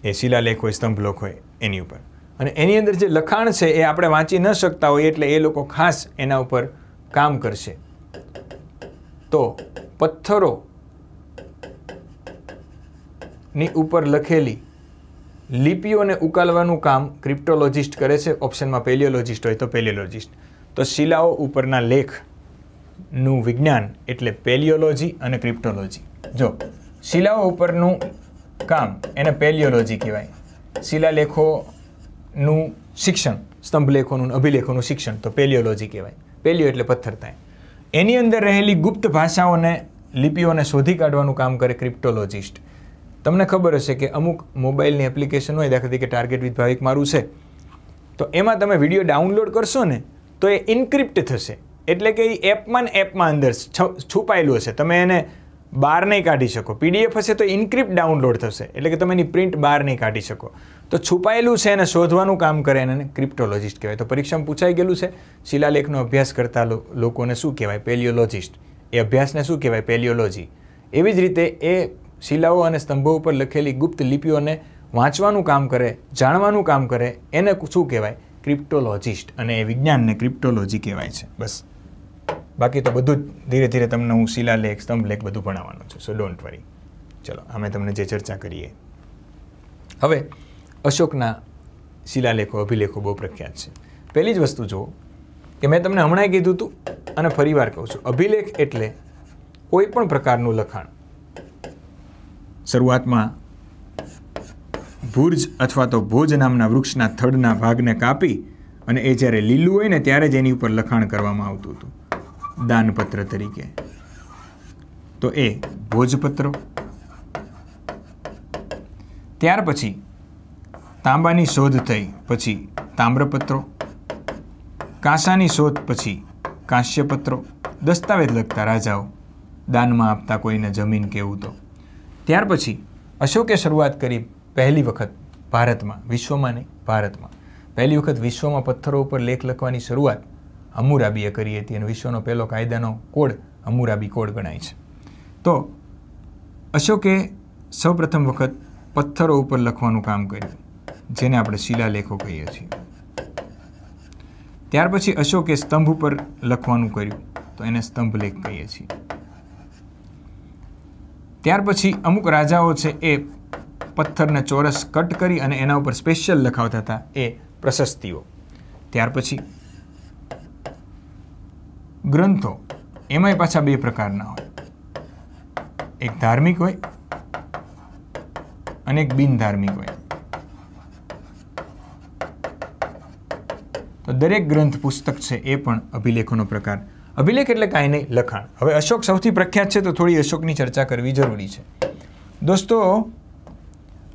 એ શિલાલેખ હોય સ્તંભલોક હોય એની ઉપર અને એની અંદર જે લખાણ છે એ આપણે વાંચી ન શકતા હોઈએ એટલે એ લોકો ખાસ એના ઉપર કામ કરશે તો પથ્થરો ની ઉપર લખેલી લિપિઓને ઉકાળવાનું કામ ક્રિપ્ટોલોજીસ્ટ કરે છે ઓપ્શનમાં પેલિયોલોજિસ્ટ હોય તો પેલિયોલોજિસ્ટ તો શિલાઓ ઉપરના લેખનું વિજ્ઞાન એટલે પેલિયોલોજી અને ક્રિપ્ટોલોજી જો શિલાઓ ઉપરનું કામ એને પેલિયોલોજી કહેવાય શિલાલેખોનું શિક્ષણ સ્તંભલેખોનું અભિલેખોનું શિક્ષણ તો પેલિયોલોજી કહેવાય પેલિયો એટલે પથ્થરતા એની અંદર રહેલી ગુપ્ત ભાષાઓને લિપિઓને શોધી કાઢવાનું કામ કરે ક્રિપ્ટોલોજિસ્ટ તમને ખબર હશે કે અમુક મોબાઈલની એપ્લિકેશન હોય દાખલા તરીકે ટાર્ગેટ વિથ ભાવિક મારું છે તો એમાં તમે વિડીયો ડાઉનલોડ કરશો ને તો એ ઇન્ક્રિપ્ટ થશે એટલે કે એ એપમાં ને એપમાં અંદર છુપાયેલું હશે તમે એને બહાર નહીં કાઢી શકો પીડીએફ હશે તો ઇન્ક્રિપ્ટ ડાઉનલોડ થશે એટલે કે તમે એની પ્રિન્ટ બહાર નહીં કાઢી શકો તો છુપાયેલું છે એને શોધવાનું કામ કરે એને ક્રિપ્ટોલોજિસ્ટ કહેવાય તો પરીક્ષામાં પૂછાઈ ગયેલું છે શિલાલેખનો અભ્યાસ કરતા લોકોને શું કહેવાય પેલિયોલોજિસ્ટ એ અભ્યાસને શું કહેવાય પેલિયોલોજી એવી જ રીતે એ શિલાઓ અને સ્તંભો ઉપર લખેલી ગુપ્ત લિપિઓને વાંચવાનું કામ કરે જાણવાનું કામ કરે એને શું કહેવાય ક્રિપ્ટોલોજિસ્ટ અને એ વિજ્ઞાનને ક્રિપ્ટોલોજી કહેવાય છે બસ બાકી તો બધું જ ધીરે ધીરે તમને હું શિલાલેખ સ્તંભલેખ બધું ભણાવવાનો છું સો ડોન્ટ વરી ચલો અમે તમને જે ચર્ચા કરીએ હવે અશોકના શિલાલેખો અભિલેખો બહુ પ્રખ્યાત છે પહેલી જ વસ્તુ જુઓ કે મેં તમને હમણાં કીધું હતું અને ફરીવાર કહું છું અભિલેખ એટલે કોઈ પણ પ્રકારનું લખાણ શરૂઆતમાં ભુર્જ અથવા તો ભોજ નામના વૃક્ષના થડના ભાગને કાપી અને એ જ્યારે લીલું હોય ને ત્યારે જ એની ઉપર લખાણ કરવામાં આવતું હતું દાનપત્ર તરીકે તો એ ભોજપત્ર ત્યાર પછી તાંબાની શોધ થઈ પછી તામ્રપત્રો કાંસાની શોધ પછી કાંસ્યપત્રો દસ્તાવેજ લખતા રાજાઓ દાનમાં આપતા કોઈને જમીન કેવું તો ત્યાર પછી અશોકે શરૂઆત કરી પહેલી વખત ભારતમાં વિશ્વમાં નહીં ભારતમાં પહેલી વખત વિશ્વમાં પથ્થરો ઉપર લેખ લખવાની શરૂઆત હમુરાબીએ કરી હતી અને વિશ્વનો પહેલો કાયદાનો કોડ હમુરાબી કોડ ગણાય છે તો અશોકે સૌપ્રથમ વખત પથ્થરો ઉપર લખવાનું કામ કર્યું જેને આપણે શિલાલેખો કહીએ છીએ ત્યાર પછી અશોકે સ્તંભ ઉપર લખવાનું કર્યું તો એને સ્તંભલેખ કહીએ છીએ ત્યાર પછી અમુક રાજાઓ છે એ પથ્થરને ચોરસ કટ કરી અને એના ઉપર સ્પેશિયલ લખાવતા હતા એ પ્રશસ્તિઓ ત્યાર પછી ગ્રંથો એમાંય પાછા બે પ્રકારના હોય એક ધાર્મિક હોય અને એક બિનધાર્મિક હોય તો દરેક ગ્રંથ પુસ્તક છે એ પણ અભિલેખોનો પ્રકાર અભિલેખ એટલે કાંઈ નહીં લખાણ હવે અશોક સૌથી પ્રખ્યાત છે તો થોડી અશોકની ચર્ચા કરવી જરૂરી છે દોસ્તો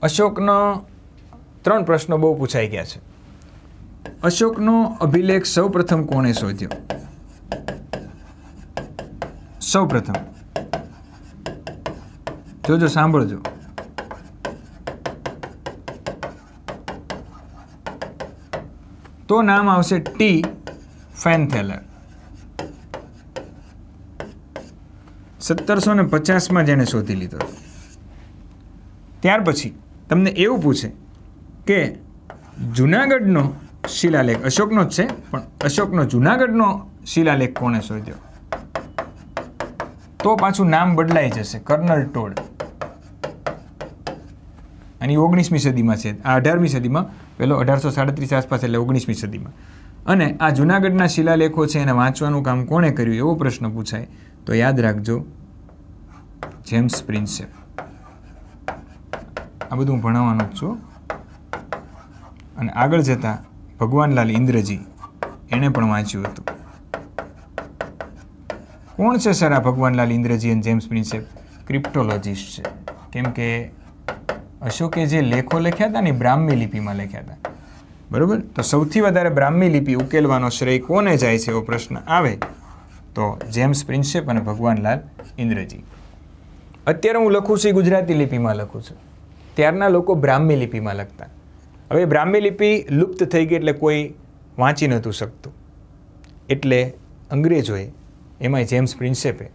અશોકનો ત્રણ પ્રશ્નો બહુ પૂછાઈ ગયા છે અશોકનો અભિલેખ સૌ પ્રથમ કોણે શોધ્યો સૌ પ્રથમ જોજો સાંભળજો તો નામ આવશે ટી ફેન થેલર સત્તરસો ને પચાસમાં જેણે શોધી લીધો ત્યાર પછી તમને એવું પૂછે કે જુનાગઢનો શિલાલેખ અશોકનો જ છે પણ અશોકનો જુનાગઢનો શિલાલેખ કોણે શોધ્યો તો પાછું નામ બદલાઈ જશે કર્નલ ટોળ અને ઓગણીસમી સદીમાં છે આ અઢારમી સદીમાં પહેલો અઢારસો સાડત્રીસ આસપાસ એટલે ઓગણીસમી સદીમાં અને આ જૂનાગઢના શિલાલેખો છે એને વાંચવાનું કામ કોણે કર્યું એવો પ્રશ્ન પૂછાય તો યાદ રાખજો જેમ્સ પ્રિન્સેપ આ બધું હું ભણાવવાનો જ છું અને આગળ જતાં ભગવાનલાલ ઇન્દ્રજી એણે પણ વાંચ્યું હતું કોણ છે સર આ ભગવાનલાલ ઇન્દ્રજી અને જેમ્સ પ્રિન્સેપ ક્રિપ્ટોલોજીસ્ટ છે કેમ કે અશોકે જે લેખો લખ્યા હતા ને બ્રાહ્મી લિપિમાં લખ્યા હતા બરાબર તો સૌથી વધારે બ્રાહ્મી લિપિ ઉકેલવાનો શ્રેય કોને જાય છે એવો પ્રશ્ન આવે તો જેમ્સ પ્રિન્સેપ અને ભગવાનલાલ ઇન્દ્રજી અત્યારે હું લખું છું ગુજરાતી લિપિમાં લખું છું ત્યારના લોકો બ્રાહ્મી લિપિમાં લખતા હવે બ્રાહ્મી લિપિ લુપ્ત થઈ ગઈ એટલે કોઈ વાંચી નહોતું શકતું એટલે અંગ્રેજોએ એમાંય જેમ્સ પ્રિન્સેપે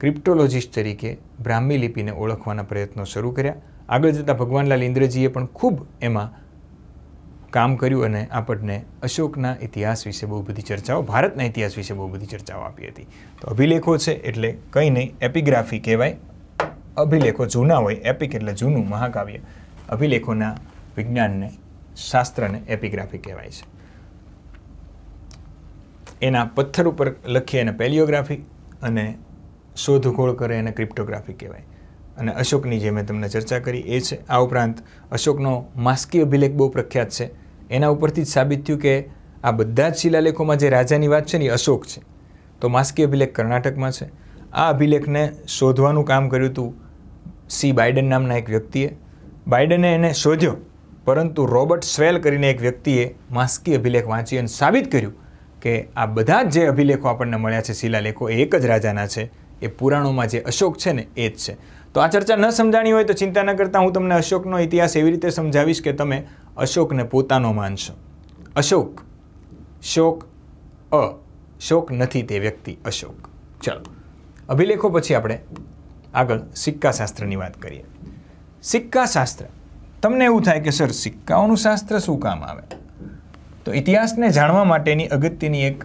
ક્રિપ્ટોલોજિસ્ટ તરીકે બ્રાહ્મી લિપિને ઓળખવાના પ્રયત્નો શરૂ કર્યા આગળ જતાં ભગવાનલાલ ઇન્દ્રજીએ પણ ખૂબ એમાં કામ કર્યું અને આપણને અશોકના ઇતિહાસ વિશે બહુ બધી ચર્ચાઓ ભારતના ઇતિહાસ વિશે બહુ બધી ચર્ચાઓ આપી હતી તો અભિલેખો છે એટલે કંઈ નહીં એપિગ્રાફી કહેવાય અભિલેખો જૂના હોય એપિક એટલે જૂનું મહાકાવ્ય અભિલેખોના વિજ્ઞાનને શાસ્ત્રને એપિગ્રાફી કહેવાય છે એના પથ્થર ઉપર લખીએ એને પેલિયોગ્રાફી અને શોધખોળ કરે એને ક્રિપ્ટોગ્રાફી કહેવાય અને અશોકની જે મેં તમને ચર્ચા કરી એ છે આ ઉપરાંત અશોકનો માસ્કી અભિલેખ બહુ પ્રખ્યાત છે એના ઉપરથી જ સાબિત થયું કે આ બધા જ શિલાલેખોમાં જે રાજાની વાત છે ને એ અશોક છે તો માસ્કી અભિલેખ કર્ણાટકમાં છે આ અભિલેખને શોધવાનું કામ કર્યું હતું સી બાઇડન નામના એક વ્યક્તિએ બાઇડને એને શોધ્યો પરંતુ રોબર્ટ સ્વેલ કરીને એક વ્યક્તિએ માસ્કી અભિલેખ વાંચી અને સાબિત કર્યું કે આ બધા જ જે અભિલેખો આપણને મળ્યા છે શિલાલેખો એક જ રાજાના છે એ પુરાણોમાં જે અશોક છે ને એ જ છે તો આ ચર્ચા ન સમજાણી હોય તો ચિંતા ન કરતા હું તમને અશોકનો ઇતિહાસ એવી રીતે સમજાવીશ કે તમે અશોકને પોતાનો માનશો અશોક શોક અ શોક નથી તે વ્યક્તિ અશોક ચાલો અભિલેખો પછી આપણે આગળ સિક્કાશાસ્ત્રની વાત કરીએ સિક્કાશાસ્ત્ર તમને એવું થાય કે સર સિક્કાઓનું શાસ્ત્ર શું કામ આવે તો ઇતિહાસને જાણવા માટેની અગત્યની એક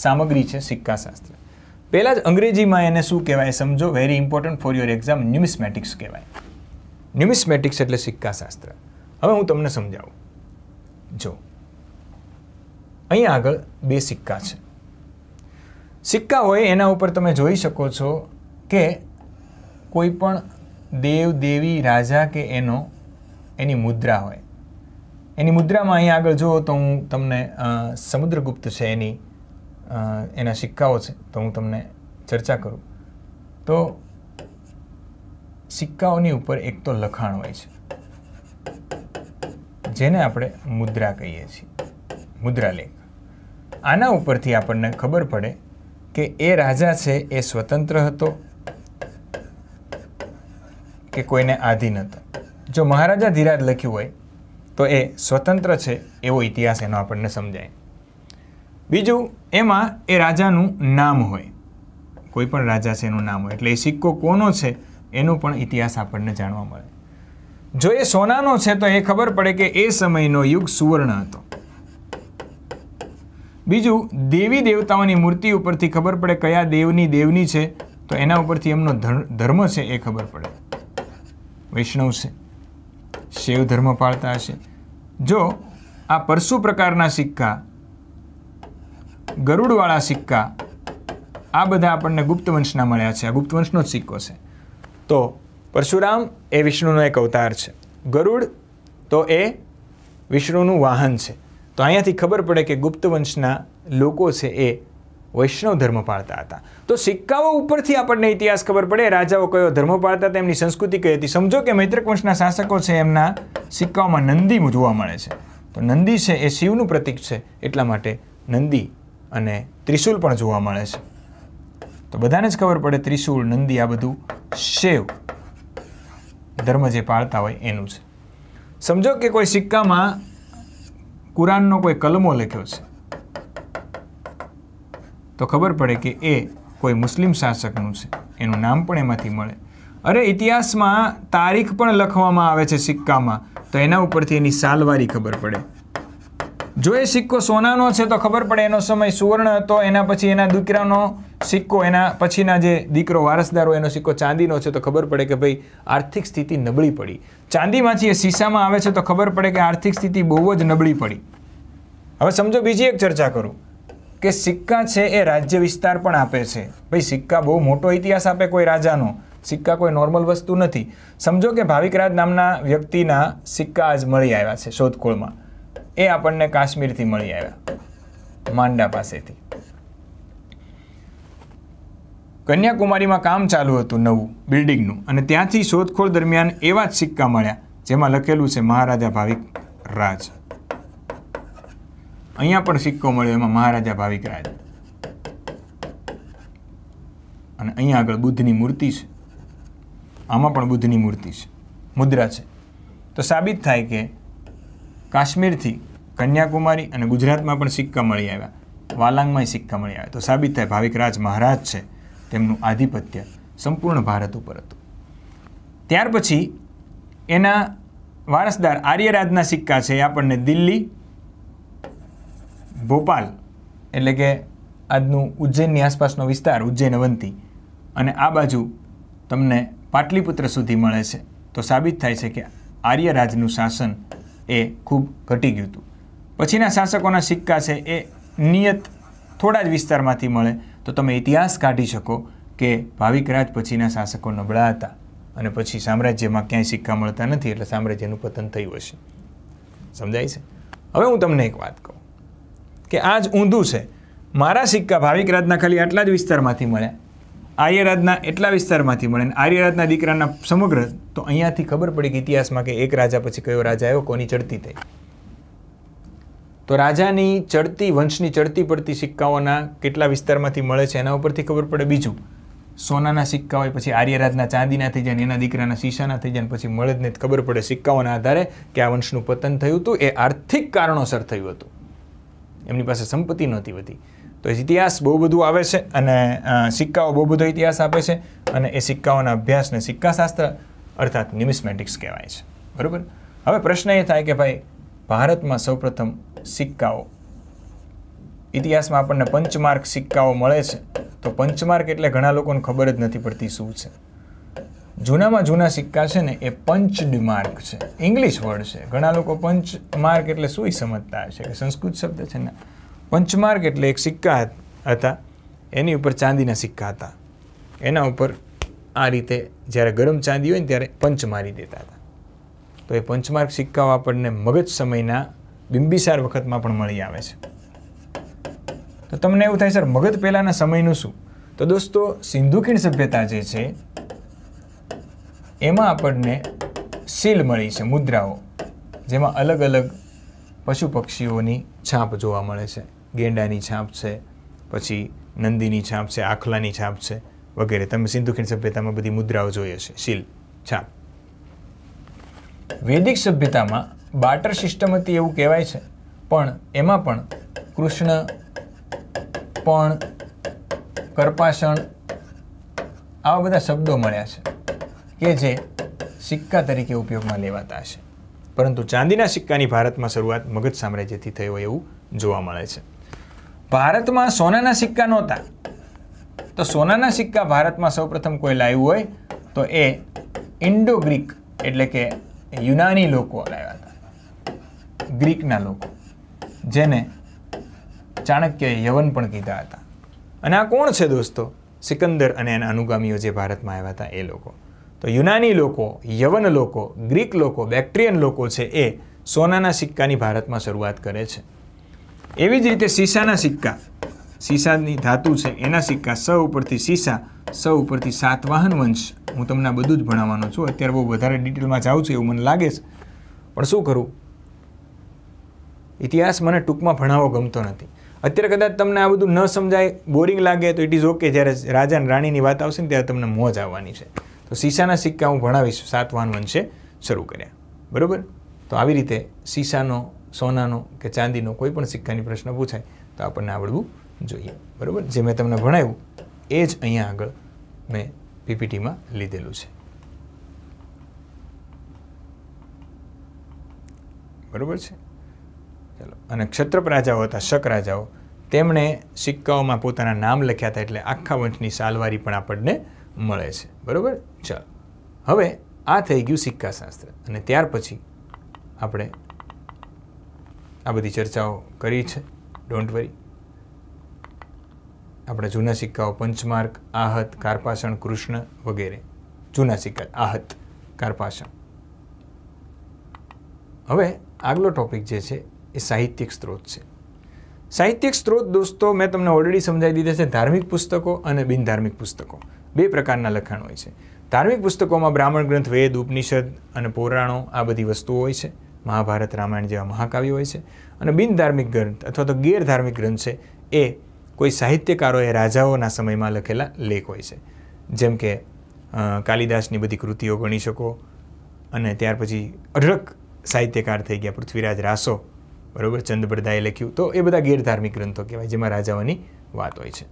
સામગ્રી છે સિક્કાશાસ્ત્ર પહેલાં જ અંગ્રેજીમાં એને શું કહેવાય સમજો very important for your exam numismatics કહેવાય ન્યુમિસ્મેટિક્સ એટલે સિક્કાશાસ્ત્ર હવે હું તમને સમજાવું જો અહીં આગળ બે સિક્કા છે સિક્કા હોય એના ઉપર તમે જોઈ શકો છો કે કોઈ પણ દેવ દેવી રાજા કે એનો એની મુદ્રા હોય એની મુદ્રામાં અહીં આગળ જુઓ તો હું તમને સમુદ્રગુપ્ત છે એની એના સિક્કાઓ છે તો હું તમને ચર્ચા કરું તો સિક્કાઓની ઉપર એક તો લખાણ હોય છે જેને આપણે મુદ્રા કહીએ છીએ મુદ્રાલેખ આના ઉપરથી આપણને ખબર પડે કે એ રાજા છે એ સ્વતંત્ર હતો કે કોઈને આધીન હતો જો મહારાજા ધીરાજ લખ્યું હોય તો એ સ્વતંત્ર છે એવો ઇતિહાસ એનો આપણને સમજાય બીજું એમાં એ રાજાનું નામ હોય કોઈ પણ રાજા છે એનું નામ હોય એટલે એ સિક્કો કોનો છે એનો પણ ઇતિહાસ આપણને જાણવા મળે જો એ સોનાનો છે તો એ ખબર પડે કે એ સમયનો યુગ સુવર્ણ હતો બીજું દેવી દેવતાઓની મૂર્તિ ઉપરથી ખબર પડે કયા દેવની દેવની છે તો એના ઉપરથી એમનો ધર્મ છે એ ખબર પડે વૈષ્ણવ છે શિવ ધર્મ પાળતા હશે જો આ પરસુ પ્રકારના સિક્કા ગરુડવાળા સિક્કા આ બધા આપણને ગુપ્ત વંશના મળ્યા છે આ ગુપ્ત વંશનો જ સિક્કો છે તો પરશુરામ એ વિષ્ણુનો એક અવતાર છે ગરુડ તો એ વિષ્ણુનું વાહન છે તો અહીંયાથી ખબર પડે કે ગુપ્ત વંશના લોકો છે એ વૈષ્ણવ ધર્મ પાળતા હતા તો સિક્કાઓ ઉપરથી આપણને ઇતિહાસ ખબર પડે રાજાઓ કયો ધર્મ પાળતા હતા એમની સંસ્કૃતિ કઈ હતી સમજો કે મૈત્રક શાસકો છે એમના સિક્કાઓમાં નંદી જોવા મળે છે તો નંદી છે એ શિવનું પ્રતીક છે એટલા માટે નંદી અને ત્રિશુલ પણ જોવા મળે છે તો બધાને જ ખબર પડે ત્રિશુલ નંદી આ બધું શિવ ધર્મ જે પાળતા હોય એનું છે સમજો કે કોઈ સિક્કામાં કુરાનનો કોઈ કલમો લખ્યો છે તો ખબર પડે કે એ કોઈ મુસ્લિમ શાસકનું છે એનું નામ પણ એમાંથી મળે અરે ઇતિહાસમાં તારીખ પણ લખવામાં આવે છે સિક્કામાં તો એના ઉપરથી એની સાલવારી ખબર પડે જો એ સિક્કો સોનાનો છે તો ખબર પડે એનો સમય સુવર્ણ હતો એના પછી એના દીકરાનો સિક્કો એના પછીના જે દીકરો વારસદાર હોય એનો સિક્કો ચાંદીનો છે તો ખબર પડે કે ભાઈ આર્થિક સ્થિતિ નબળી પડી ચાંદીમાંથી એ સીસામાં આવે છે તો ખબર પડે કે આર્થિક સ્થિતિ બહુ જ નબળી પડી હવે સમજો બીજી એક ચર્ચા કરું કે સિક્કા છે એ રાજ્ય વિસ્તાર પણ આપે છે ભાઈ સિક્કા બહુ મોટો ઇતિહાસ આપે કોઈ રાજાનો સિક્કા કોઈ નોર્મલ વસ્તુ નથી સમજો કે ભાવિકરાજ નામના વ્યક્તિના સિક્કા આજ મળી આવ્યા છે શોધખોળમાં એ આપણને કાશ્મીરથી મળી આવ્યા માંડા પાસેથી કન્યાકુમારીમાં કામ ચાલુ હતું નવું બિલ્ડિંગનું અને ત્યાંથી શોધખોળ દરમિયાન એવા જ સિક્કા મળ્યા જેમાં લખેલું છે મહારાજા ભાવિક રાજ અહીંયા પણ સિક્કો મળ્યો એમાં મહારાજા ભાવિકરાજ અને અહીંયા આગળ બુદ્ધની મૂર્તિ છે આમાં પણ બુદ્ધની મૂર્તિ છે મુદ્રા છે તો સાબિત થાય કે કાશ્મીરથી કન્યાકુમારી અને ગુજરાતમાં પણ સિક્કા મળી આવ્યા વાલાંગમાંય સિક્કા મળી આવ્યા તો સાબિત થાય ભાવિકરાજ મહારાજ છે તેમનું આધિપત્ય સંપૂર્ણ ભારત ઉપર હતું ત્યાર પછી એના વારસદાર આર્યરાજના સિક્કા છે એ આપણને દિલ્હી ભોપાલ એટલે કે આજનું ઉજ્જૈનની આસપાસનો વિસ્તાર ઉજ્જૈન અવંતી અને આ બાજુ તમને પાટલીપુત્ર સુધી મળે છે તો સાબિત થાય છે કે આર્યરાજનું શાસન એ ખૂબ ઘટી ગયું હતું પછીના શાસકોના સિક્કા છે એ નિયત થોડા જ વિસ્તારમાંથી મળે તો તમે ઇતિહાસ કાઢી શકો કે ભાવિક રાજ પછીના શાસકો નબળા હતા અને પછી સામ્રાજ્યમાં ક્યાંય સિક્કા મળતા નથી એટલે સામ્રાજ્યનું પતન થયું હશે સમજાય છે હવે હું તમને એક વાત કહું કે આ જ ઊંધું છે મારા સિક્કા ભાવિક રાજના ખાલી આટલા જ વિસ્તારમાંથી મળ્યા આર્યરાજના એટલા વિસ્તારમાંથી મળે અને આર્યરાજના દીકરાના સમગ્ર તો અહીંયાથી ખબર પડી કે ઇતિહાસમાં કે એક રાજા પછી કયો રાજા આવ્યો કોની ચડતી થઈ તો રાજાની ચડતી વંશની ચડતી પડતી સિક્કાઓના કેટલા વિસ્તારમાંથી મળે છે એના ઉપરથી ખબર પડે બીજું સોનાના સિક્કા હોય પછી આર્યરાજના ચાંદીના થઈ જાય એના દીકરાના શીશાના થઈ જાય પછી મળદને ખબર પડે સિક્કાઓના આધારે કે આ વંશનું પતન થયું હતું એ આર્થિક કારણોસર થયું હતું એમની પાસે સંપત્તિ નહોતી વધી તો ઇતિહાસ બહુ બધું આવે છે અને સિક્કાઓ બહુ બધો ઇતિહાસ આપે છે અને એ સિક્કાઓના અભ્યાસને સિક્કાશાસ્ત્ર અર્થાત ન્યુમિસ્મેટિક્સ કહેવાય છે બરાબર હવે પ્રશ્ન એ થાય કે ભાઈ ભારતમાં સૌપ્રથમ સિક્કાઓ ઇતિહાસમાં આપણને પંચમાર્ક સિક્કાઓ મળે છે તો પંચમાર્ક એટલે ઘણા લોકોને ખબર જ નથી પડતી શું છે જૂનામાં જૂના સિક્કા છે ને એ પંચડ માર્ક છે ઇંગ્લિશ વર્ડ છે ઘણા લોકો પંચ માર્ક એટલે શું સમજતા હશે કે સંસ્કૃત શબ્દ છે ને પંચમાર્ક એટલે એક સિક્કા હતા એની ઉપર ચાંદીના સિક્કા હતા એના ઉપર આ રીતે જ્યારે ગરમ ચાંદી હોય ને ત્યારે પંચ મારી દેતા હતા તો એ પંચમાર્ક સિક્કાઓ આપણને મગજ સમયના બિંબિસાર વખતમાં પણ મળી આવે છે તો તમને એવું થાય સર મગજ પહેલાંના સમયનું શું તો દોસ્તો સિંધુકીણ સભ્યતા જે છે એમાં આપણને સીલ મળી છે મુદ્રાઓ જેમાં અલગ અલગ પશુ પક્ષીઓની છાપ જોવા મળે છે ગેંડાની છાપ છે પછી નંદીની છાપ છે આખલાની છાપ છે વગેરે તમે સિંધુ ખીણ સભ્યતામાં બધી મુદ્રાઓ જોઈએ છે શીલ છાપ વૈદિક સભ્યતામાં બાટર સિસ્ટમ હતી એવું કહેવાય છે પણ એમાં પણ કૃષ્ણ પણ કર્પાસણ આવા બધા શબ્દો મળ્યા છે કે જે સિક્કા તરીકે ઉપયોગમાં લેવાતા હશે પરંતુ ચાંદીના સિક્કાની ભારતમાં શરૂઆત મગધ સામ્રાજ્યથી થઈ હોય એવું જોવા મળે છે ભારતમાં સોનાના સિક્કા નહોતા તો સોનાના સિક્કા ભારતમાં સૌપ્રથમ કોઈ લાવ્યું હોય તો એ ઇન્ડો ગ્રીક એટલે કે યુનાની લોકો લાવ્યા હતા ગ્રીકના લોકો જેને ચાણક્ય યવન પણ કીધા હતા અને આ કોણ છે દોસ્તો સિકંદર અને એના અનુગામીઓ જે ભારતમાં આવ્યા હતા એ લોકો તો યુનાની લોકો યવન લોકો ગ્રીક લોકો બેક્ટ્રિયન લોકો છે એ સોનાના સિક્કાની ભારતમાં શરૂઆત કરે છે એવી જ રીતે સીસાના સિક્કા સીસાની ધાતુ છે એના સિક્કા સ ઉપરથી સીસા સ ઉપરથી સાતવાહન વંશ હું તમને બધું જ ભણાવવાનો છું અત્યારે બહુ વધારે ડિટેલમાં જાઉં છું એવું મને લાગે છે પણ શું કરું ઇતિહાસ મને ટૂંકમાં ભણાવવો ગમતો નથી અત્યારે કદાચ તમને આ બધું ન સમજાય બોરિંગ લાગે તો ઇટ ઇઝ ઓકે જ્યારે રાજા અને રાણીની વાત આવશે ને ત્યારે તમને મોજ આવવાની છે તો સીસાના સિક્કા હું ભણાવીશ સાતવાન વંશે શરૂ કર્યા બરાબર તો આવી રીતે સીસાનો સોનાનો કે ચાંદીનો કોઈ પણ સિક્કાની પ્રશ્ન પૂછાય તો આપણને આવડવું જોઈએ બરાબર જે મેં તમને ભણાવ્યું એ જ અહીંયા આગળ મેં પીપીટીમાં લીધેલું છે બરાબર છે ચાલો અને ક્ષત્રપ રાજાઓ હતા શક રાજાઓ તેમણે સિક્કાઓમાં પોતાના નામ લખ્યા હતા એટલે આખા વંશની સાલવારી પણ આપણને મળે છે બરાબર ચાલો હવે આ થઈ ગયું સિક્કાશાસ્ત્ર અને ત્યાર પછી આપણે આ બધી ચર્ચાઓ કરી છે ડોન્ટ વરી આપણે જૂના સિક્કાઓ પંચમાર્ક આહત કારપાષણ કૃષ્ણ વગેરે જૂના સિક્કા આહત કારપાષણ હવે આગલો ટોપિક જે છે એ સાહિત્યિક સ્ત્રોત છે સાહિત્યિક સ્ત્રોત દોસ્તો મેં તમને ઓલરેડી સમજાવી દીધા છે ધાર્મિક પુસ્તકો અને બિનધાર્મિક પુસ્તકો બે પ્રકારના લખાણ હોય છે ધાર્મિક પુસ્તકોમાં બ્રાહ્મણ ગ્રંથ વેદ ઉપનિષદ અને પુરાણો આ બધી વસ્તુઓ હોય છે મહાભારત રામાયણ જેવા મહાકાવ્યો હોય છે અને બિનધાર્મિક ગ્રંથ અથવા તો ગેરધાર્મિક ગ્રંથ છે એ કોઈ સાહિત્યકારોએ રાજાઓના સમયમાં લખેલા લેખ હોય છે જેમ કે કાલિદાસની બધી કૃતિઓ ગણી શકો અને ત્યાર પછી અઢળક સાહિત્યકાર થઈ ગયા પૃથ્વીરાજ રાસો બરોબર ચંદબરદાએ લખ્યું તો એ બધા ગેરધાર્મિક ગ્રંથો કહેવાય જેમાં રાજાઓની વાત હોય છે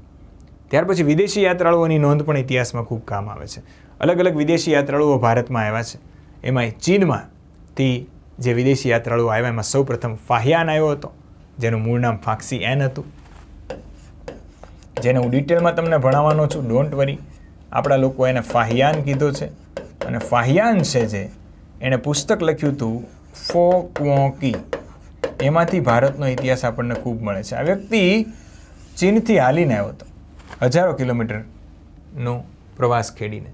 ત્યાર પછી વિદેશી યાત્રાળુઓની નોંધ પણ ઇતિહાસમાં ખૂબ કામ આવે છે અલગ અલગ વિદેશી યાત્રાળુઓ ભારતમાં આવ્યા છે એમાંય ચીનમાંથી જે વિદેશી યાત્રાળુઓ આવ્યા એમાં સૌપ્રથમ ફાહિયાન આવ્યો હતો જેનું મૂળ નામ ફાક્સી એન હતું જેને હું ડિટેલમાં તમને ભણાવવાનો છું ડોન્ટ વરી આપણા લોકો એને ફાહિયાન કીધો છે અને ફાહિયાન છે જે એણે પુસ્તક લખ્યું હતું ફો ક્વોકી એમાંથી ભારતનો ઇતિહાસ આપણને ખૂબ મળે છે આ વ્યક્તિ ચીનથી હાલીને આવ્યો હતો હજારો કિલોમીટરનો પ્રવાસ ખેડીને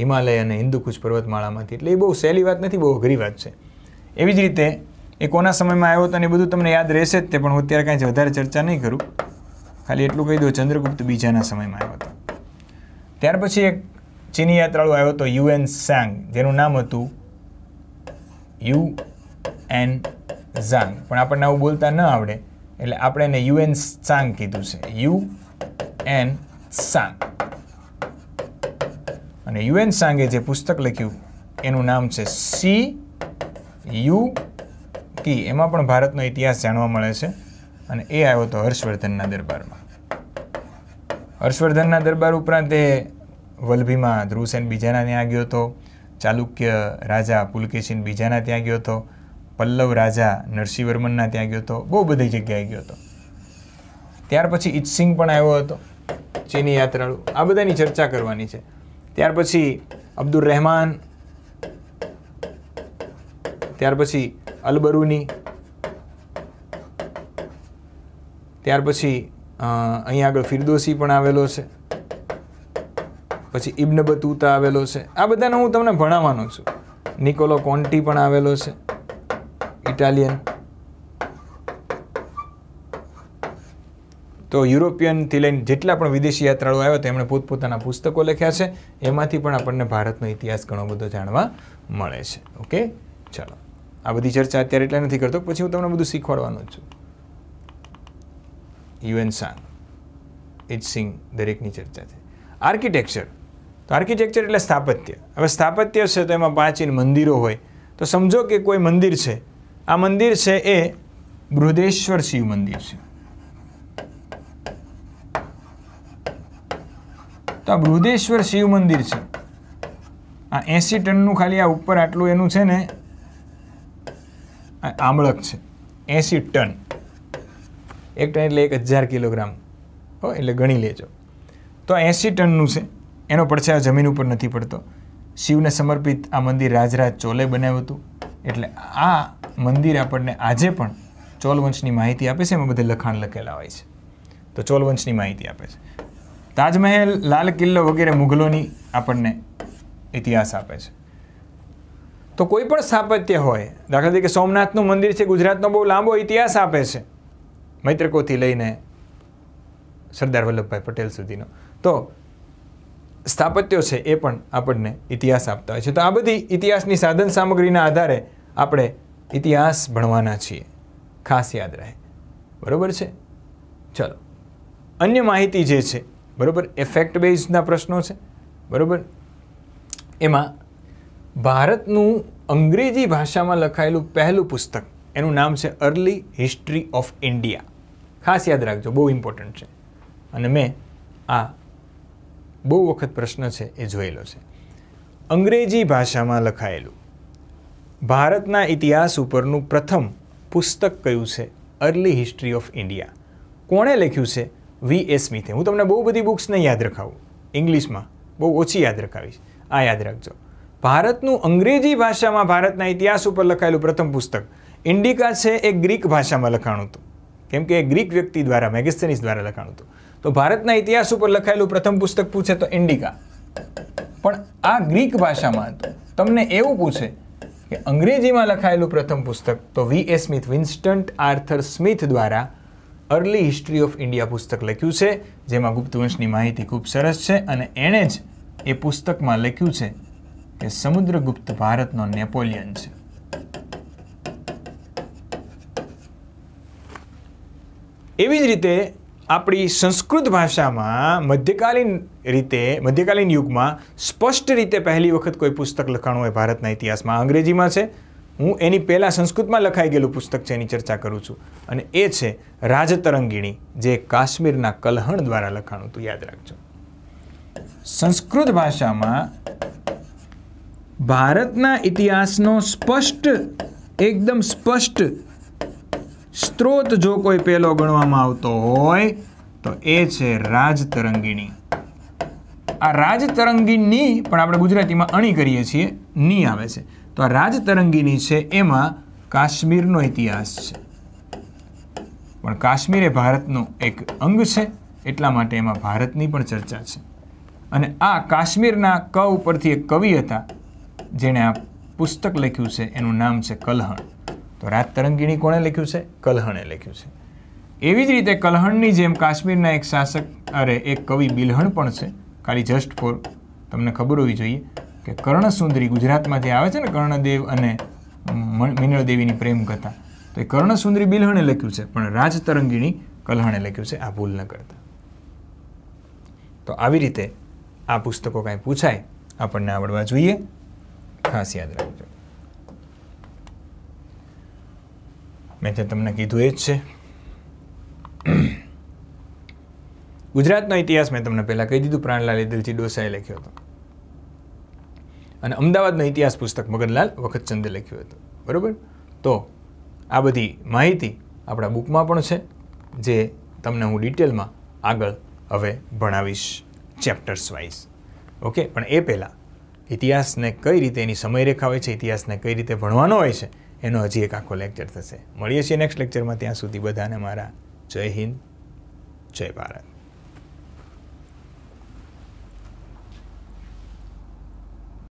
હિમાલય અને હિન્દુકુશ પર્વતમાળામાંથી એટલે એ બહુ સહેલી વાત નથી બહુ અઘરી વાત છે એવી જ રીતે એ કોના સમયમાં આવ્યો હતો એ બધું તમને યાદ રહેશે જ તે પણ હું અત્યારે કાંઈ વધારે ચર્ચા નહીં કરું ખાલી એટલું કહી દઉં ચંદ્રગુપ્ત બીજાના સમયમાં આવ્યો હતો ત્યાર પછી એક ચીની યાત્રાળુ આવ્યો હતો યુએન સાંગ જેનું નામ હતું યુ એન ઝાંગ પણ આપણને આવું બોલતા ન આવડે એટલે આપણે એને યુએન સાંગ કીધું છે યુ એન સાંગ અને યુએન સાંગે જે પુસ્તક લખ્યું એનું નામ છે સી યુ કી એમાં પણ ભારતનો ઇતિહાસ જાણવા મળે છે અને એ આવ્યો હતો હર્ષવર્ધનના દરબારમાં હર્ષવર્ધનના દરબાર ઉપરાંત એ વલ્લભીમાં ધ્રુવસેન બીજાના ત્યાં ગયો હતો ચાલુક્ય રાજા પુલકેશીન બીજાના ત્યાં ગયો હતો પલ્લવ રાજા નરસિંહવર્મનના ત્યાં ગયો હતો બહુ બધી જગ્યાએ ગયો હતો ત્યાર પછી ઇતસિંહ પણ આવ્યો હતો ચીની યાત્રાળુ આ બધાની ચર્ચા કરવાની છે ત્યાર પછી અબ્દુલ રહેમાન ત્યાર પછી અલબરૂની ત્યાર પછી અહીંયા આગળ ફિરદોશી પણ આવેલો છે પછી ઇબ્ન બતુતા આવેલો છે આ બધાને હું તમને ભણાવવાનો છું નિકોલો કોન્ટી પણ આવેલો છે ઇટાલિયન તો યુરોપિયનથી લઈને જેટલા પણ વિદેશી યાત્રાળુઓ આવ્યા તેમણે પોતપોતાના પુસ્તકો લખ્યા છે એમાંથી પણ આપણને ભારતનો ઇતિહાસ ઘણો બધો જાણવા મળે છે ઓકે ચાલો આ બધી ચર્ચા અત્યારે એટલે નથી કરતો પછી હું તમને બધું શીખવાડવાનો છું યુએન સાંગ ઇજ સિંગ દરેકની ચર્ચા છે આર્કિટેક્ચર તો આર્કિટેક્ચર એટલે સ્થાપત્ય હવે સ્થાપત્ય છે તો એમાં પ્રાચીન મંદિરો હોય તો સમજો કે કોઈ મંદિર છે આ મંદિર છે એ બૃહદેશ્વર શિવ મંદિર છે તો આ બૃદેશ્વર શિવ મંદિર છે આ એંસી ટનનું ખાલી આ ઉપર આટલું એનું છે ને આમળક છે એંસી ટન એક ટન એટલે એક હજાર કિલોગ્રામ હો એટલે ગણી લેજો તો આ એંસી ટનનું છે એનો પડછાયો જમીન ઉપર નથી પડતો શિવને સમર્પિત આ મંદિર રાજરાજ ચોલે બનાવ્યું હતું એટલે આ મંદિર આપણને આજે પણ ચોલવંશની માહિતી આપે છે એમાં બધે લખાણ લખેલા હોય છે તો ચોલવંશની માહિતી આપે છે તાજમહેલ લાલ કિલ્લો વગેરે મુઘલોની આપણને ઇતિહાસ આપે છે તો કોઈ પણ સ્થાપત્ય હોય દાખલા તરીકે સોમનાથનું મંદિર છે ગુજરાતનો બહુ લાંબો ઇતિહાસ આપે છે મૈત્રકોથી લઈને સરદાર વલ્લભભાઈ પટેલ સુધીનો તો સ્થાપત્યો છે એ પણ આપણને ઇતિહાસ આપતા હોય છે તો આ બધી ઇતિહાસની સાધન સામગ્રીના આધારે આપણે ઇતિહાસ ભણવાના છીએ ખાસ યાદ રહે બરાબર છે ચલો અન્ય માહિતી જે છે બરાબર એફેક્ટ બેઝના પ્રશ્નો છે બરાબર એમાં ભારતનું અંગ્રેજી ભાષામાં લખાયેલું પહેલું પુસ્તક એનું નામ છે અર્લી હિસ્ટ્રી ઓફ ઇન્ડિયા ખાસ યાદ રાખજો બહુ ઇમ્પોર્ટન્ટ છે અને મેં આ બહુ વખત પ્રશ્ન છે એ જોયેલો છે અંગ્રેજી ભાષામાં લખાયેલું ભારતના ઇતિહાસ ઉપરનું પ્રથમ પુસ્તક કયું છે અર્લી હિસ્ટ્રી ઓફ ઇન્ડિયા કોણે લખ્યું છે વી એ સ્મિથે હું તમને બહુ બધી બુક્સને યાદ રખાવું ઇંગ્લિશમાં બહુ ઓછી યાદ રખાવીશ આ યાદ રાખજો ભારતનું અંગ્રેજી ભાષામાં ભારતના ઇતિહાસ ઉપર લખાયેલું પ્રથમ પુસ્તક ઇન્ડિકા છે એ ગ્રીક ભાષામાં લખાણું હતું કેમ કે એ ગ્રીક વ્યક્તિ દ્વારા મેગેસ્થેનિસ દ્વારા લખાણું હતું તો ભારતના ઇતિહાસ ઉપર લખાયેલું પ્રથમ પુસ્તક પૂછે તો ઇન્ડિકા પણ આ ગ્રીક ભાષામાં હતું તમને એવું પૂછે કે અંગ્રેજીમાં લખાયેલું પ્રથમ પુસ્તક તો V A Smith Vincent Arthur Smith દ્વારા અર્લી હિસ્ટ્રી ઓફ ઇન્ડિયા પુસ્તક લખ્યું છે જેમાં ગુપ્તવંશની માહિતી ખૂબ સરસ છે અને એણે જ એ પુસ્તકમાં લખ્યું છે કે સમુદ્રગુપ્ત ભારતનો નેપોલિયન છે એવી જ રીતે આપણી સંસ્કૃત ભાષામાં મધ્યકાલીન રીતે મધ્યકાલીન યુગમાં સ્પષ્ટ રીતે પહેલી વખત કોઈ પુસ્તક લખાણું એ ભારતના ઇતિહાસમાં અંગ્રેજીમાં છે હું એની પહેલાં સંસ્કૃતમાં લખાઈ ગયેલું પુસ્તક છે એની ચર્ચા કરું છું અને એ છે રાજતરંગીણી જે કાશ્મીરના કલહણ દ્વારા લખાણું હતું યાદ રાખજો સંસ્કૃત ભાષામાં ભારતના ઇતિહાસનો સ્પષ્ટ એકદમ સ્પષ્ટ સ્ત્રોત જો કોઈ પહેલો ગણવામાં આવતો હોય તો એ છે રાજતરંગીણી આ રાજતરંગીની પણ આપણે ગુજરાતીમાં અણી કરીએ છીએ ની આવે છે તો આ રાજતરંગીની છે એમાં કાશ્મીરનો ઇતિહાસ છે પણ કાશ્મીર એ ભારતનો એક અંગ છે એટલા માટે એમાં ભારતની પણ ચર્ચા છે અને આ કાશ્મીરના ક ઉપરથી એક કવિ હતા જેણે આ પુસ્તક લખ્યું છે એનું નામ છે કલહણ તો રાત તરંગીણી કોણે લખ્યું છે કલહણે લખ્યું છે એવી જ રીતે કલહણની જેમ કાશ્મીરના એક શાસક અરે એક કવિ બિલહણ પણ છે ખાલી જસ્ટ ફોર તમને ખબર હોવી જોઈએ કે કર્ણસુંદરી ગુજરાતમાંથી આવે છે ને કર્ણદેવ અને મિનળદેવીની પ્રેમ કથા તો એ કર્ણસુંદરી બિલહણે લખ્યું છે પણ રાજતરંગીણી કલહણે લખ્યું છે આ ભૂલ ન કરતા તો આવી રીતે આ પુસ્તકો કાંઈ પૂછાય આપણને આવડવા જોઈએ ખાસ યાદ રાખજો મેં તે તમને કીધું એ જ છે ગુજરાતનો ઇતિહાસ મેં તમને પહેલાં કહી દીધું પ્રાણલાલ દિલજી ડોસાએ લખ્યો હતો અને અમદાવાદનો ઇતિહાસ પુસ્તક મગનલાલ વખતચંદે લખ્યું હતું બરાબર તો આ બધી માહિતી આપણા બુકમાં પણ છે જે તમને હું ડિટેલમાં આગળ હવે ભણાવીશ ચેપ્ટર્સ વાઇઝ ઓકે પણ એ પહેલાં ઇતિહાસને કઈ રીતે એની સમયરેખા હોય છે ઇતિહાસને કઈ રીતે ભણવાનો હોય છે એનો હજી એક આખો લેક્ચર થશે મળીએ છીએ નેક્સ્ટ લેક્ચરમાં ત્યાં સુધી બધાને મારા જય હિન્દ જય ભારત